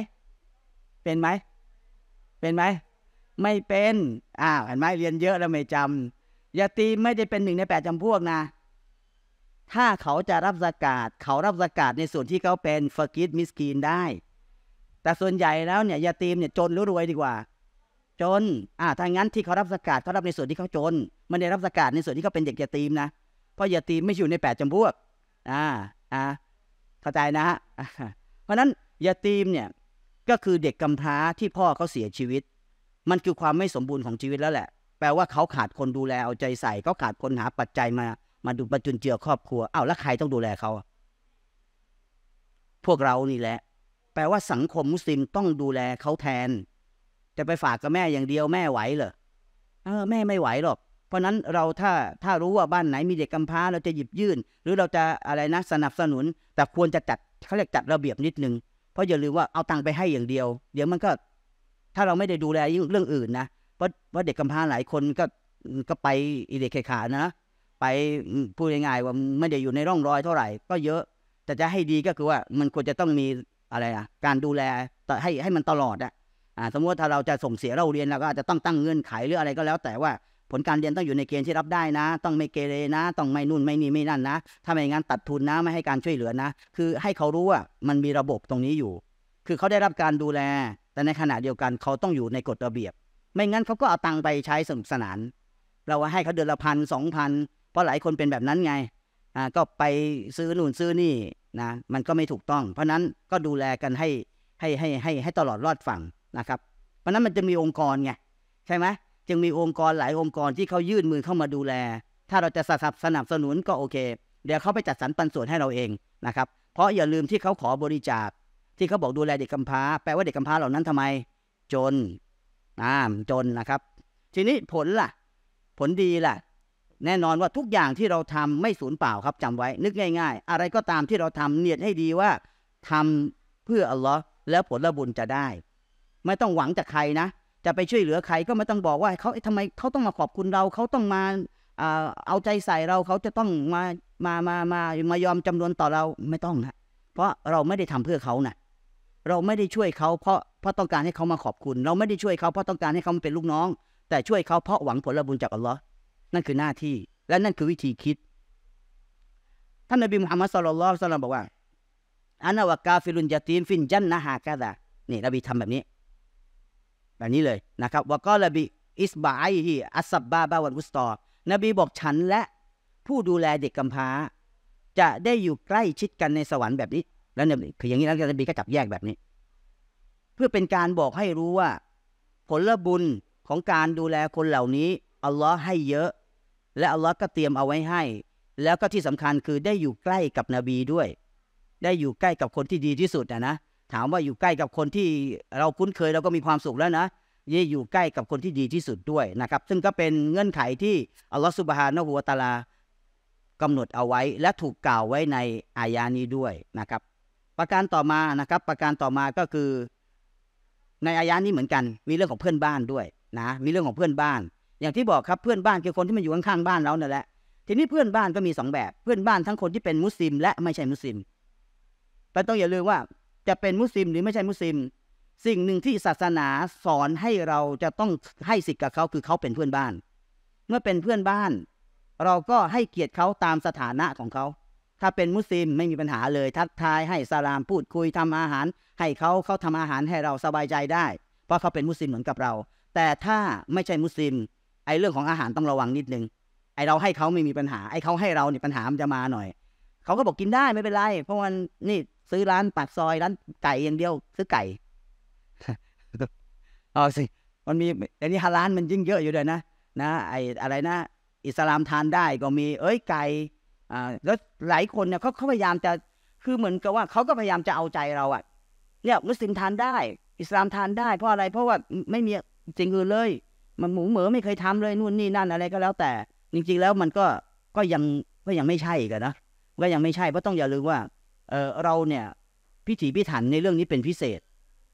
Speaker 1: เป็นไหม เป็นไหม ไม่เป็นอ้าวเห็นไหมเรียน เยอะ แล้วไม่จำยาตีไม่ได้เป็นหนึ่งในแปดจำพวกนะ ถ้าเขาจะรับสกาดเขารับสกาดในส่วนที่เขาเป็นฟากิดมิสกีนได้ แต่ส่วนใหญ่แล้วเนี่ยยาตีมเนี่ยจนหรือรวยดีกว่า จน อ่าถ้า งั้นที่เขารับสกาดเขารับในส่วนที่เขาจน มันได้รับสกาดในส่วนที่เขาเป็นเด็กยาตีมนะเพราะยาตีไม่อยู่ในแปดจำพวก อ่า อ่าเข้าใจนะฮะ เพราะนั้นยาตีมเนี่ย ก็คือเด็กกำพร้าที่พ่อเขาเสียชีวิต มันคือความไม่สมบูรณ์ของชีวิตแล้วแหละ แปลว่าเขาขาดคนดูแลเอาใจใส่เขาขาดคนหาปัจจัยมา มาดูปรจจุนเจือครอบครัว เอ้า แล้วใครต้องดูแลเขา พวกเรานี่แหละ แปลว่าสังคมมุสลิมต้องดูแลเขาแทน จะไปฝากกับแม่อย่างเดียวแม่ไหวเหรอ เออแม่ไม่ไหวหรอกราะ นั้นเราถ้าถ้ารู้ว่าบ้านไหนมีเด็กกำพร้าเราจะหยิบยื่น หรือเราจะอะไรนะสนับสนุน แต่ควรจะจัดเขาเรียกจัดระเบียบนิดนึง เพราะอย่าลืมว่าเอาตังค์ไปให้อย่างเดียว เดี๋ยวมันก็ ถ้าเราไม่ได้ดูแลเรื่องอื่นนะเพราะว่าเด็กกำพร้าหลายคนก็ก็ไปอิเด็กขานะ ไปพูดง่ายๆว่าไม่ได้อยู่ในร่องรอยเท่าไหร่ ก็เยอะแต่จะให้ดีก็คือว่ามันควรจะต้องมีอะไรอ่ะการดูแลให้ให้มันตลอดอ่ะสมมติถ้าเราจะส่งเสียเราเรียนเราก็อาจจะต้องตั้งเงื่อนไขหรืออะไรก็แล้ว แต่ว่าผลการเรียนต้องอยู่ในเกณฑ์ที่รับได้นะ ต้องไม่เกเรนะ ต้องไม่นู่นไม่นี่ไม่นั่นนะ ถ้าไม่งั้นตัดทุนนะไม่ให้การช่วยเหลือนะ คือให้เขารู้ว่ามันมีระบบตรงนี้อยู่ คือเขาได้รับการดูแล แต่ในขณะเดียวกันเขาต้องอยู่ในกฎระเบียบ ไม่งั้นเขาก็เอาตังค์ไปใช้สนุกสนาน เราให้เขาเดือนละพันสองพัน เพราะหลายคนเป็นแบบนั้นไง อ่า ก็ไปซื้อนู่นซื้อนี่นะ มันก็ไม่ถูกต้อง เพราะนั้นก็ดูแลกันให้ให้ให้ให้ให้ตลอดรอดฝั่งนะครับ เพราะนั้นมันจะมีองค์กรไง ใช่ไหมจึงมีองค์กรหลายองค์กรที่เขายื่นมือเข้ามาดูแล ถ้าเราจะสนับสนับสนุนก็โอเค เดี๋ยวเขาไปจัดสรรปันส่วนให้เราเองนะครับ เพราะอย่าลืมที่เขาขอบริจาคที่เขาบอกดูแลเด็กกำพร้า แปลว่าเด็กกำพร้าเหล่านั้นทำไม จนอ่าจนนะครับ ทีนี้ผลล่ะผลดีล่ะแน่นอนว่าทุกอย่างที่เราทำไม่สูญเปล่าครับจำไว้นึกง่ายๆ อะไรก็ตามที่เราทำเนียดให้ดีว่าทำเพื่ออัลลอฮ์แล้วผลบุญจะได้ ไม่ต้องหวังจากใครนะจะไปช่วยเหลือใครก็ไม่ต้องบอกว่าเขาทำไมเขาต้องมาขอบคุณเราเขาต้องมาเอาใจใส่เราเขาจะต้องมามามามามายอมจำนวนต่อเราไม่ต้องนะ เพราะเราไม่ได้ทำเพื่อเขานะเราไม่ได้ช่วยเขาเพราะเพราะต้องการให้เขามาขอบคุณ เราไม่ได้ช่วยเขาเพราะต้องการให้เขาเป็นลูกน้อง แต่ช่วยเขาเพราะหวังผลบุญจากอัลลอฮ์นั่นคือหน้าที่ และนั่นคือวิธีคิดท่านนบีมุฮัมมัดสุลลัลลอฮุสซาลลัมบอกว่าอันนวกาฟิลุนยาตีนฟินจันนะฮากาดะนี่นบีทำแบบนี้แบบนี้เลยนะครับว่าก็ละบีอิสบาอฮีอัสบบาบาวันอุสตอ นบีบอกฉันและผู้ดูแลเด็กกำพร้า จะได้อยู่ใกล้ชิดกันในสวรรค์แบบนี้ แล้วนบีคืออย่างนี้แล้วนบีก็จับแยกแบบนี้ เพื่อเป็นการบอกให้รู้ว่า ผลบุญของการดูแลคนเหล่านี้อัลลอฮ์ให้เยอะ และอัลลอฮ์ก็เตรียมเอาไว้ให้ แล้วก็ที่สำคัญคือได้อยู่ใกล้กับนบีด้วย ได้อยู่ใกล้กับคนที่ดีที่สุดนะนะถามว่าอยู่ใกล้กับคนที่เราคุ้นเคยเราก็มีความสุขแล้วนะยี่อยู่ใกล้กับคนที่ดีที่สุดด้วยนะครับ ซึ่งก็เป็นเงื่อนไขที่อัลลอฮฺสุบฮานะฮุวาตาลากำหนดเอาไว้ และถูกกล่าวไว้ในอายานี้ด้วยนะครับ ประการต่อมานะครับ ประการต่อมาก็คือ ในอายานี้เหมือนกัน มีเรื่องของเพื่อนบ้านด้วยนะ มีเรื่องของเพื่อนบ้าน อย่างที่บอกครับเพื่อนบ้านคือคนที่มันอยู่ข้างๆบ้านเราเนี่ยแหละทีนี้เพื่อนบ้านก็มีสองแบบเพื่อนบ้านทั้งคนที่เป็นมุสลิม และไม่ใช่มุสลิม แต่ต้องอย่าลืมว่าจะเป็นมุสลิมหรือไม่ใช่มุสลิม สิ่งหนึ่งที่ศาสนาสอนให้เราจะต้องให้สิทธิ์กับเขาคือเขาเป็นเพื่อนบ้าน เมื่อเป็นเพื่อนบ้าน เราก็ให้เกียรติเขาตามสถานะของเขา ถ้าเป็นมุสลิมไม่มีปัญหาเลย ทักทายให้สลามพูดคุยทำอาหาร ให้เขาเขาทำอาหารให้เราสบายใจได้ เพราะเขาเป็นมุสลิมเหมือนกับเรา แต่ถ้าไม่ใช่มุสลิม ไอ้เรื่องของอาหารต้องระวังนิดนึงไอ้เราให้เขาไม่มีปัญหาไอ้เขาให้เราเนี่ยปัญหามันจะมาหน่อย เขาก็บอกกินได้ไม่เป็นไรเพราะวันนี่ซื้อร้านปากซอยร้านไก่อย่างเดียวซื้อไก่เอาสิมันมีแต่นี้ฮาลานมันยิ่งเยอะอยู่เลยนะนะไออะไรนะอิสลามทานได้ก็มีเอ้ยไก่อ่าแล้วหลายคนเนี่ยเขาเขาพยายามจะคือเหมือนกับว่าเขาก็พยายามจะเอาใจเราอะเนี่ยมุสลิมทานได้ อิสลามทานได้เพราะอะไรเพราะว่าไม่มีสิ่งอื่นเลยมันหมูเหมือไม่เคยทำเลยนู่นนี่นั่นอะไรก็แล้วแต่ จริงๆแล้วมันก็ก็ยังก็ยังไม่ใช่กันนะก็ยังไม่ใช่เพราะต้องอย่าลืมว่าเราเนี่ย พิถีพิถันในเรื่องนี้เป็นพิเศษ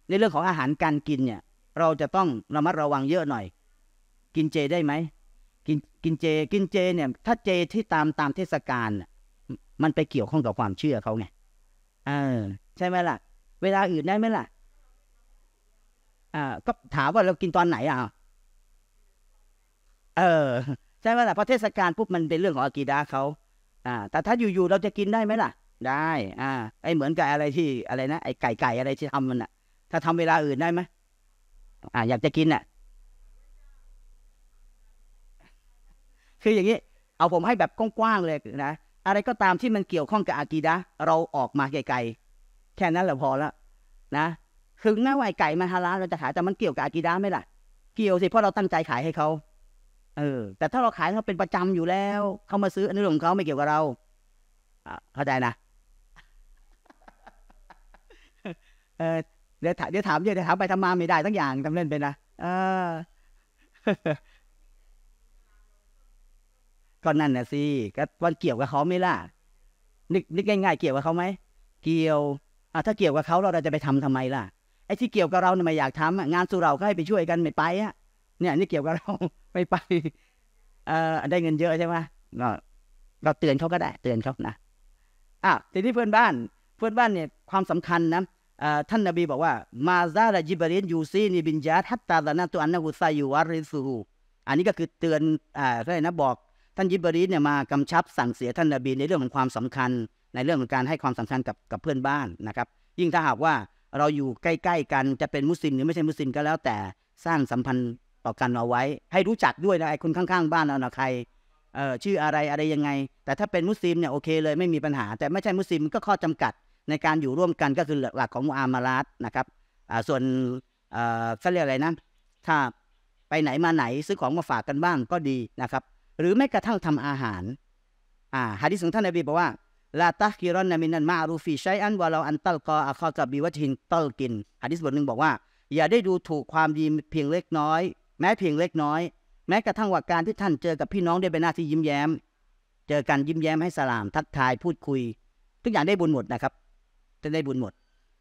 Speaker 1: ในเรื่องของอาหารการกินเนี่ย เราจะต้องระมัดระวังเยอะหน่อย กินเจได้ไหม กินกินเจ กินเจเนี่ย ถ้าเจที่ตามตามเทศกาลมันไปเกี่ยวข้องกับความเชื่อเขาไงอ่าใช่ไหมล่ะเวลาอื่นได้ไหมล่ะอ่าก็ถามว่าเรากินตอนไหนอ่ะเออใช่ไหมล่ะพอเทศกาลปุ๊บมันเป็นเรื่องของอากีดาเขาอ่า แต่ถ้าอยู่ ๆ เราจะกินได้ไหมล่ะได้ อ่า ไอเหมือนกับอะไรที่อะไรนะ ไอไก่ไก่อะไรที่ทำมันอะถ้าทำเวลาอื่นได้ไหมอ่าอยากจะกินอะคืออย่างนี้ เอาผมให้แบบกว้างๆเลยนะ อะไรก็ตามที่มันเกี่ยวข้องกับอากีดะ เราออกมาไกลๆแค่นั้นแหละพอแล้วนะถึงแม้ว่าไก่มาฮาลาเราจะขายแต่มันเกี่ยวกับอากีดะไหมล่ะ เกี่ยวสิ เพราะเราตั้งใจขายให้เขาเออ แต่ถ้าเราขายเขาเป็นประจำอยู่แล้ว เขามาซื้ออันนี้ของเขาไม่เกี่ยวกับเราเข้าใจนะเออเดี๋ยวเดี๋ยวถามเยอะเดี๋ยวถามไปทำมาไม่ได้ทั้งอย่าง ทำเล่นไปนะเออก็นั่นนะสิก็วันเกี่ยวกับเขาไม่ล่ะ นึกนึกง่ายๆเกี่ยวกับเขาไหมเกี่ยวอ่ะถ้าเกี่ยวกับเขาเราจะไปทำทำไมล่ะไอ้ที่เกี่ยวกับเราเนี่ยไม่อยากทำงานสู่เราก็ให้ไปช่วยกันไม่ไปอ่ะ เนี่ย นี่เกี่ยวกับเราไม่ไปเอ่อได้เงินเยอะใช่ไหมเราเตือนเขาก็ได้ เตือนเขานะอ่ะทีนี้เพื่อนบ้าน เพื่อนบ้านเนี่ยความสำคัญนะท่านนบีบอกว่ามาซาลจิบรินยูซีนีบินยาทัตตาละนาตุอันนาหุซายูวาริสูอันนี้ก็คือเตือนอ่าอะไรนะบอก ท่านยิบรินเนี่ยมากำชับสั่งเสียท่านนบีในเรื่องของความสำคัญในเรื่องของการให้ความสำคัญกับกับเพื่อนบ้านนะครับยิ่งถ้าหากว่าเราอยู่ใกล้ๆ กันจะเป็นมุสลิม หรือไม่ใช่มุสลิมก็แล้วแต่สร้างสัมพันธ์ต่อกันเอาไว้ ให้รู้จักด้วยนะไอ้คนข้างๆบ้านเราเนาะใครเออชื่ออะไรอะไรยังไง แต่ถ้าเป็นมุสลิมเนี่ยโอเคเลยไม่มีปัญหา แต่ไม่ใช่มุสลิมก็ข้อจำกัดในการอยู่ร่วมกันก็คือหลักของมูอามารัตนะครับส่วนเขาเรียกอะไรนะ ถ้าไปไหนมาไหนซื้อของมาฝากกันบ้างก็ดีนะครับ หรือแม้กระทั่งทำอาหารฮะดิษของท่านนบีบอกว่าลาตาคิรอนนามินันมารูฟีใช้อันวาเราอันตัลกออาคอกับบีวัชินตัลกินฮะดิษบทหนึ่งบอกว่าอย่าได้ดูถูกความดีเพียงเล็กน้อย แม้เพียงเล็กน้อย แม้กระทั่งว่าการที่ท่านเจอกับพี่น้องได้เป็นหน้าที่ยิ้มแย้ม เจอกันยิ้มแย้มให้สลามทักทายพูดคุยทุกอย่างได้บุญหมดนะครับจะได้บุญหมด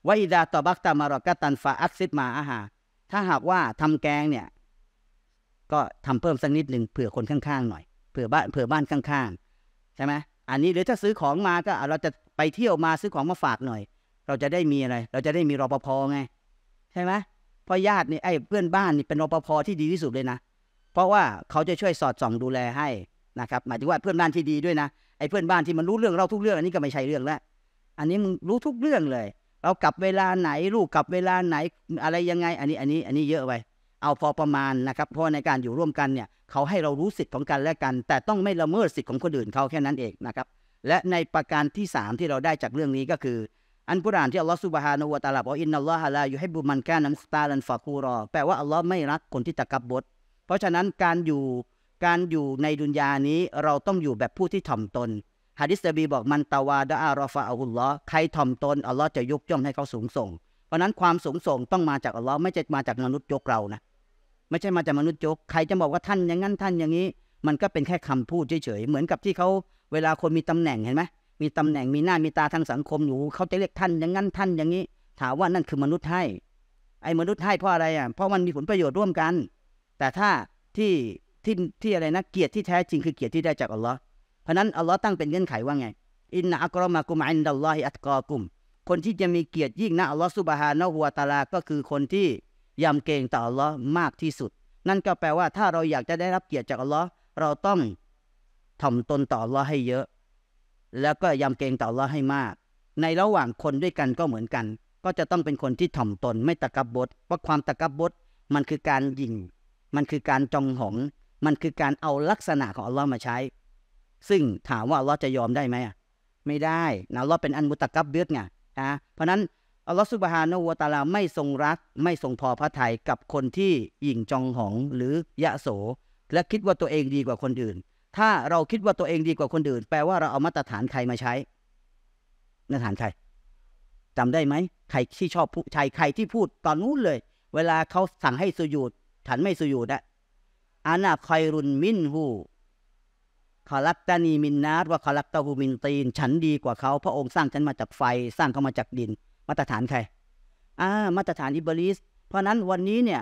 Speaker 1: วอิดาตอบักตามารอกตันฟาอักซิดมาอาหาถ้าหากว่าทำแกงเนี่ย ก็ทำเพิ่มสักนิดหนึ่งเผื่อคนข้างๆหน่อย เผื่อบ้านเผื่อบ้านข้างๆ ใช่ไหมอันนี้หรือถ้าซื้อของมาก็เราจะไปเที่ยวมาซื้อของมาฝากหน่อย เราจะได้มีอะไร เราจะได้มีรปภไง ใช่ไหมพราะญาตินี่ไอ้เพื่อนบ้านนี่เป็นรปภที่ดีที่สุดเลยนะเพราะว่าเขาจะช่วยสอดส่องดูแลให้นะครับหมายถึงว่าเพื่อนบ้านที่ดีด้วยนะ ไอ้เพื่อนบ้านที่มันรู้เรื่องเราทุกเรื่องอันนี้ก็ไม่ใช่เรื่องแล้วอันนี้มึงรู้ทุกเรื่องเลย เรากลับเวลาไหนลูกกลับเวลาไหนอะไรยังไง อันนี้อันนี้ อันนี้เยอะไป เอาพอประมาณนะครับ เพราะในการอยู่ร่วมกันเนี่ยเขาให้เรารู้สิทธิ์ของกันและกัน แต่ต้องไม่ละเมิดสิทธิ์ ของคนอื่นเขาแค่นั้นเองนะครับ และในประการที่ 3 ที่เราได้จากเรื่องนี้ก็คือ อันกุรานที่อัลลอฮฺสุบฮานุวะตาลาบอกอินนัลลอฮฺลาอยู่ให้บุมันแก่นัมสตาลันฟาคูรอแปลว่าอัลลอฮ์ไม่รักคนที่ตะกับบทเพราะฉะนั้นการอยู่การอยู่ในดุนยานี้เราต้องอยู่แบบผู้ที่ถ่อมตนฮะดิษนบีบอกมันตาวาดะอารอฟาอัลลอฮ์ใครถ่อมตนอัลลอฮ์จะยกย่องให้เขาสูงส่ง เพราะนั้นความสูงส่งต้องมาจากอัลลอฮ์ไม่ใช่มาจากมนุษย์ยกเรานะไม่ใช่มาจากมนุษย์ยกใครจะบอกว่าท่านอย่างนั้นท่านอย่างนี้ มันก็เป็นแค่คำพูดเฉยๆเหมือนกับที่เขาเวลาคนมีตำแหน่งเห็นไหมมีตำแหน่งมีหน้ามีตาทางสังคมอยู่เขาจะเรียกท่านอย่างนั้นท่านอย่างนี้ ถามว่านั่นคือมนุษย์ให้ ไอ้มนุษย์ให้เพราะอะไรอ่ะเพราะมันมีผลประโยชน์ร่วมกัน แต่ถ้าที่ที่ที่อะไรนะเกียรติที่แท้จริงคือเกียรติที่ได้จากอัลลอฮ์พราะนั้นอัลลอฮ์ตั้งเป็นเงื่อนไขว่าไง อินนอักรอมากุมอินดัลลอฮิอัตกอกุม คนที่จะมีเกียรติยิ่งนะอัลลอฮ์สุบฮานะฮัวตาลาก็คือคนที่ยำเกรงต่ออัลลอฮ์มากที่สุด นั่นก็แปลว่า ถ้าเราอยากจะได้รับเกียรติจากอัลลอฮ์เราต้อง ถ่อมตนต่ออัลลอฮ์ให้เยอะ แล้วก็ยำเกรงต่ออัลลอฮ์ให้มาก ในระหว่างคนด้วยกันก็เหมือนกัน ก็จะต้องเป็นคนที่ถ่อมตนไม่ตะกับบดเพราะความตะกับบดมันคือการยิงมันคือการจองหงมันคือการเอาลักษณะของอัลลอฮ์มาใช้ซึ่งถามว่าเรลอจะยอมได้ไหม ไม่ได้นะเรลอเป็นอันมุตะกับเบือดไงนะ เพราะนั้นอัลลอฮฺสุบฮานะวตาลาไม่ทรงรัก ไม่ทรงพอพระทัยกับคนที่หยิ่งจองหองหรือ ยะโส และคิดว่าตัวเองดีกว่าคนอื่น ถ้าเราคิดว่าตัวเองดีกว่าคนอื่น แปลว่าเราเอามาตรฐานใครมาใช้มาตรฐานใคร จำได้ไหม ใครที่ชอบผู้ชายใครที่พูดตอนนู้นเลย เวลาเขาสั่งให้สุยุดฉันไม่สุยุดอะอานาคอยรุนมินหูคอรักตานีมินนาร์ว่าคอรักตาหูมินตีนฉันดีกว่าเขา พระองค์สร้างฉันมาจากไฟสร้างเขามาจากดิน มาตรฐานใครอ่ามาตรฐานอิบลิสเพราะนั้นวันนี้เนี่ย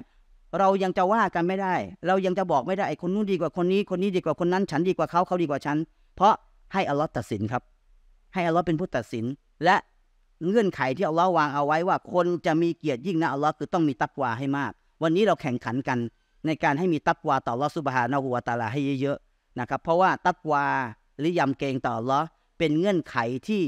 Speaker 1: เรายังจะว่ากันไม่ได้ เรายังจะบอกไม่ได้ไอ้คนนู้นดีกว่าคนนี้ คนนี้ดีกว่าคนนั้น ฉันดีกว่าเขา เขาดีกว่าฉัน เพราะให้อัลลอฮ์ตัดสินครับให้อัลลอฮ์เป็นผู้ตัดสินและเงื่อนไขที่อัลลอฮ์วางเอาไว้ว่าคนจะมีเกียรติยิ่งนะอัลลอฮ์คือต้องมีตักวาให้มาก วันนี้เราแข่งขันกัน ในการให้มีตักวาต่ออัลลอฮ์สุบฮานาหูวตาลาให้เยอะนะครับเพราะว่าตักวาหรือยำเกงต่อล้อเป็นเงื่อนไขที่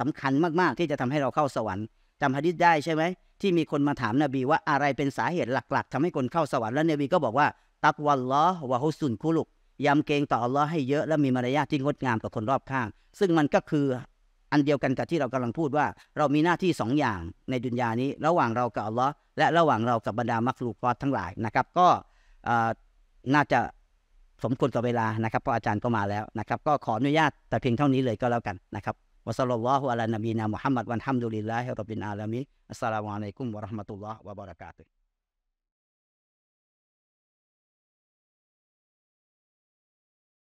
Speaker 1: สำคัญมากๆที่จะทำให้เราเข้าสวรรค์จำฮะดิษได้ใช่ไหมที่มีคนมาถามนบีว่าอะไรเป็นสาเหตุหลักๆ ทำให้คนเข้าสวรรค์แล้วนบีก็บอกว่า ตักวัลล้อวะฮุสุนคุลุกยำเกงต่อละอให้เยอะและมีมารยาทที่งดงามกับคนรอบข้าง ซึ่งมันก็คืออันเดียวกันกับที่เรากำลังพูดว่า เรามีหน้าที่2ออย่างในดุนยานี้ ระหว่างเรากับอัลลอฮ์และระหว่างเรากับบรรดามักลูกอดทั้งหลายนะครับก็น่าจะสมควรกับเวลานะครับ เพราะอาจารย์ก็มาแล้วนะครับ ก็ขออนุญาตแต่เพียงเท่านี้เลยก็แล้วกันนะครับวะสัลลัลลอฮุอะลานบีนา มุฮัมมัดวันฮัมดุลิลลาฮิรับบิลอาลามีอัสสลามุอะลัยกุมวะราะห์มะตุลลอฮ์วะบะเราะกาตุฮ์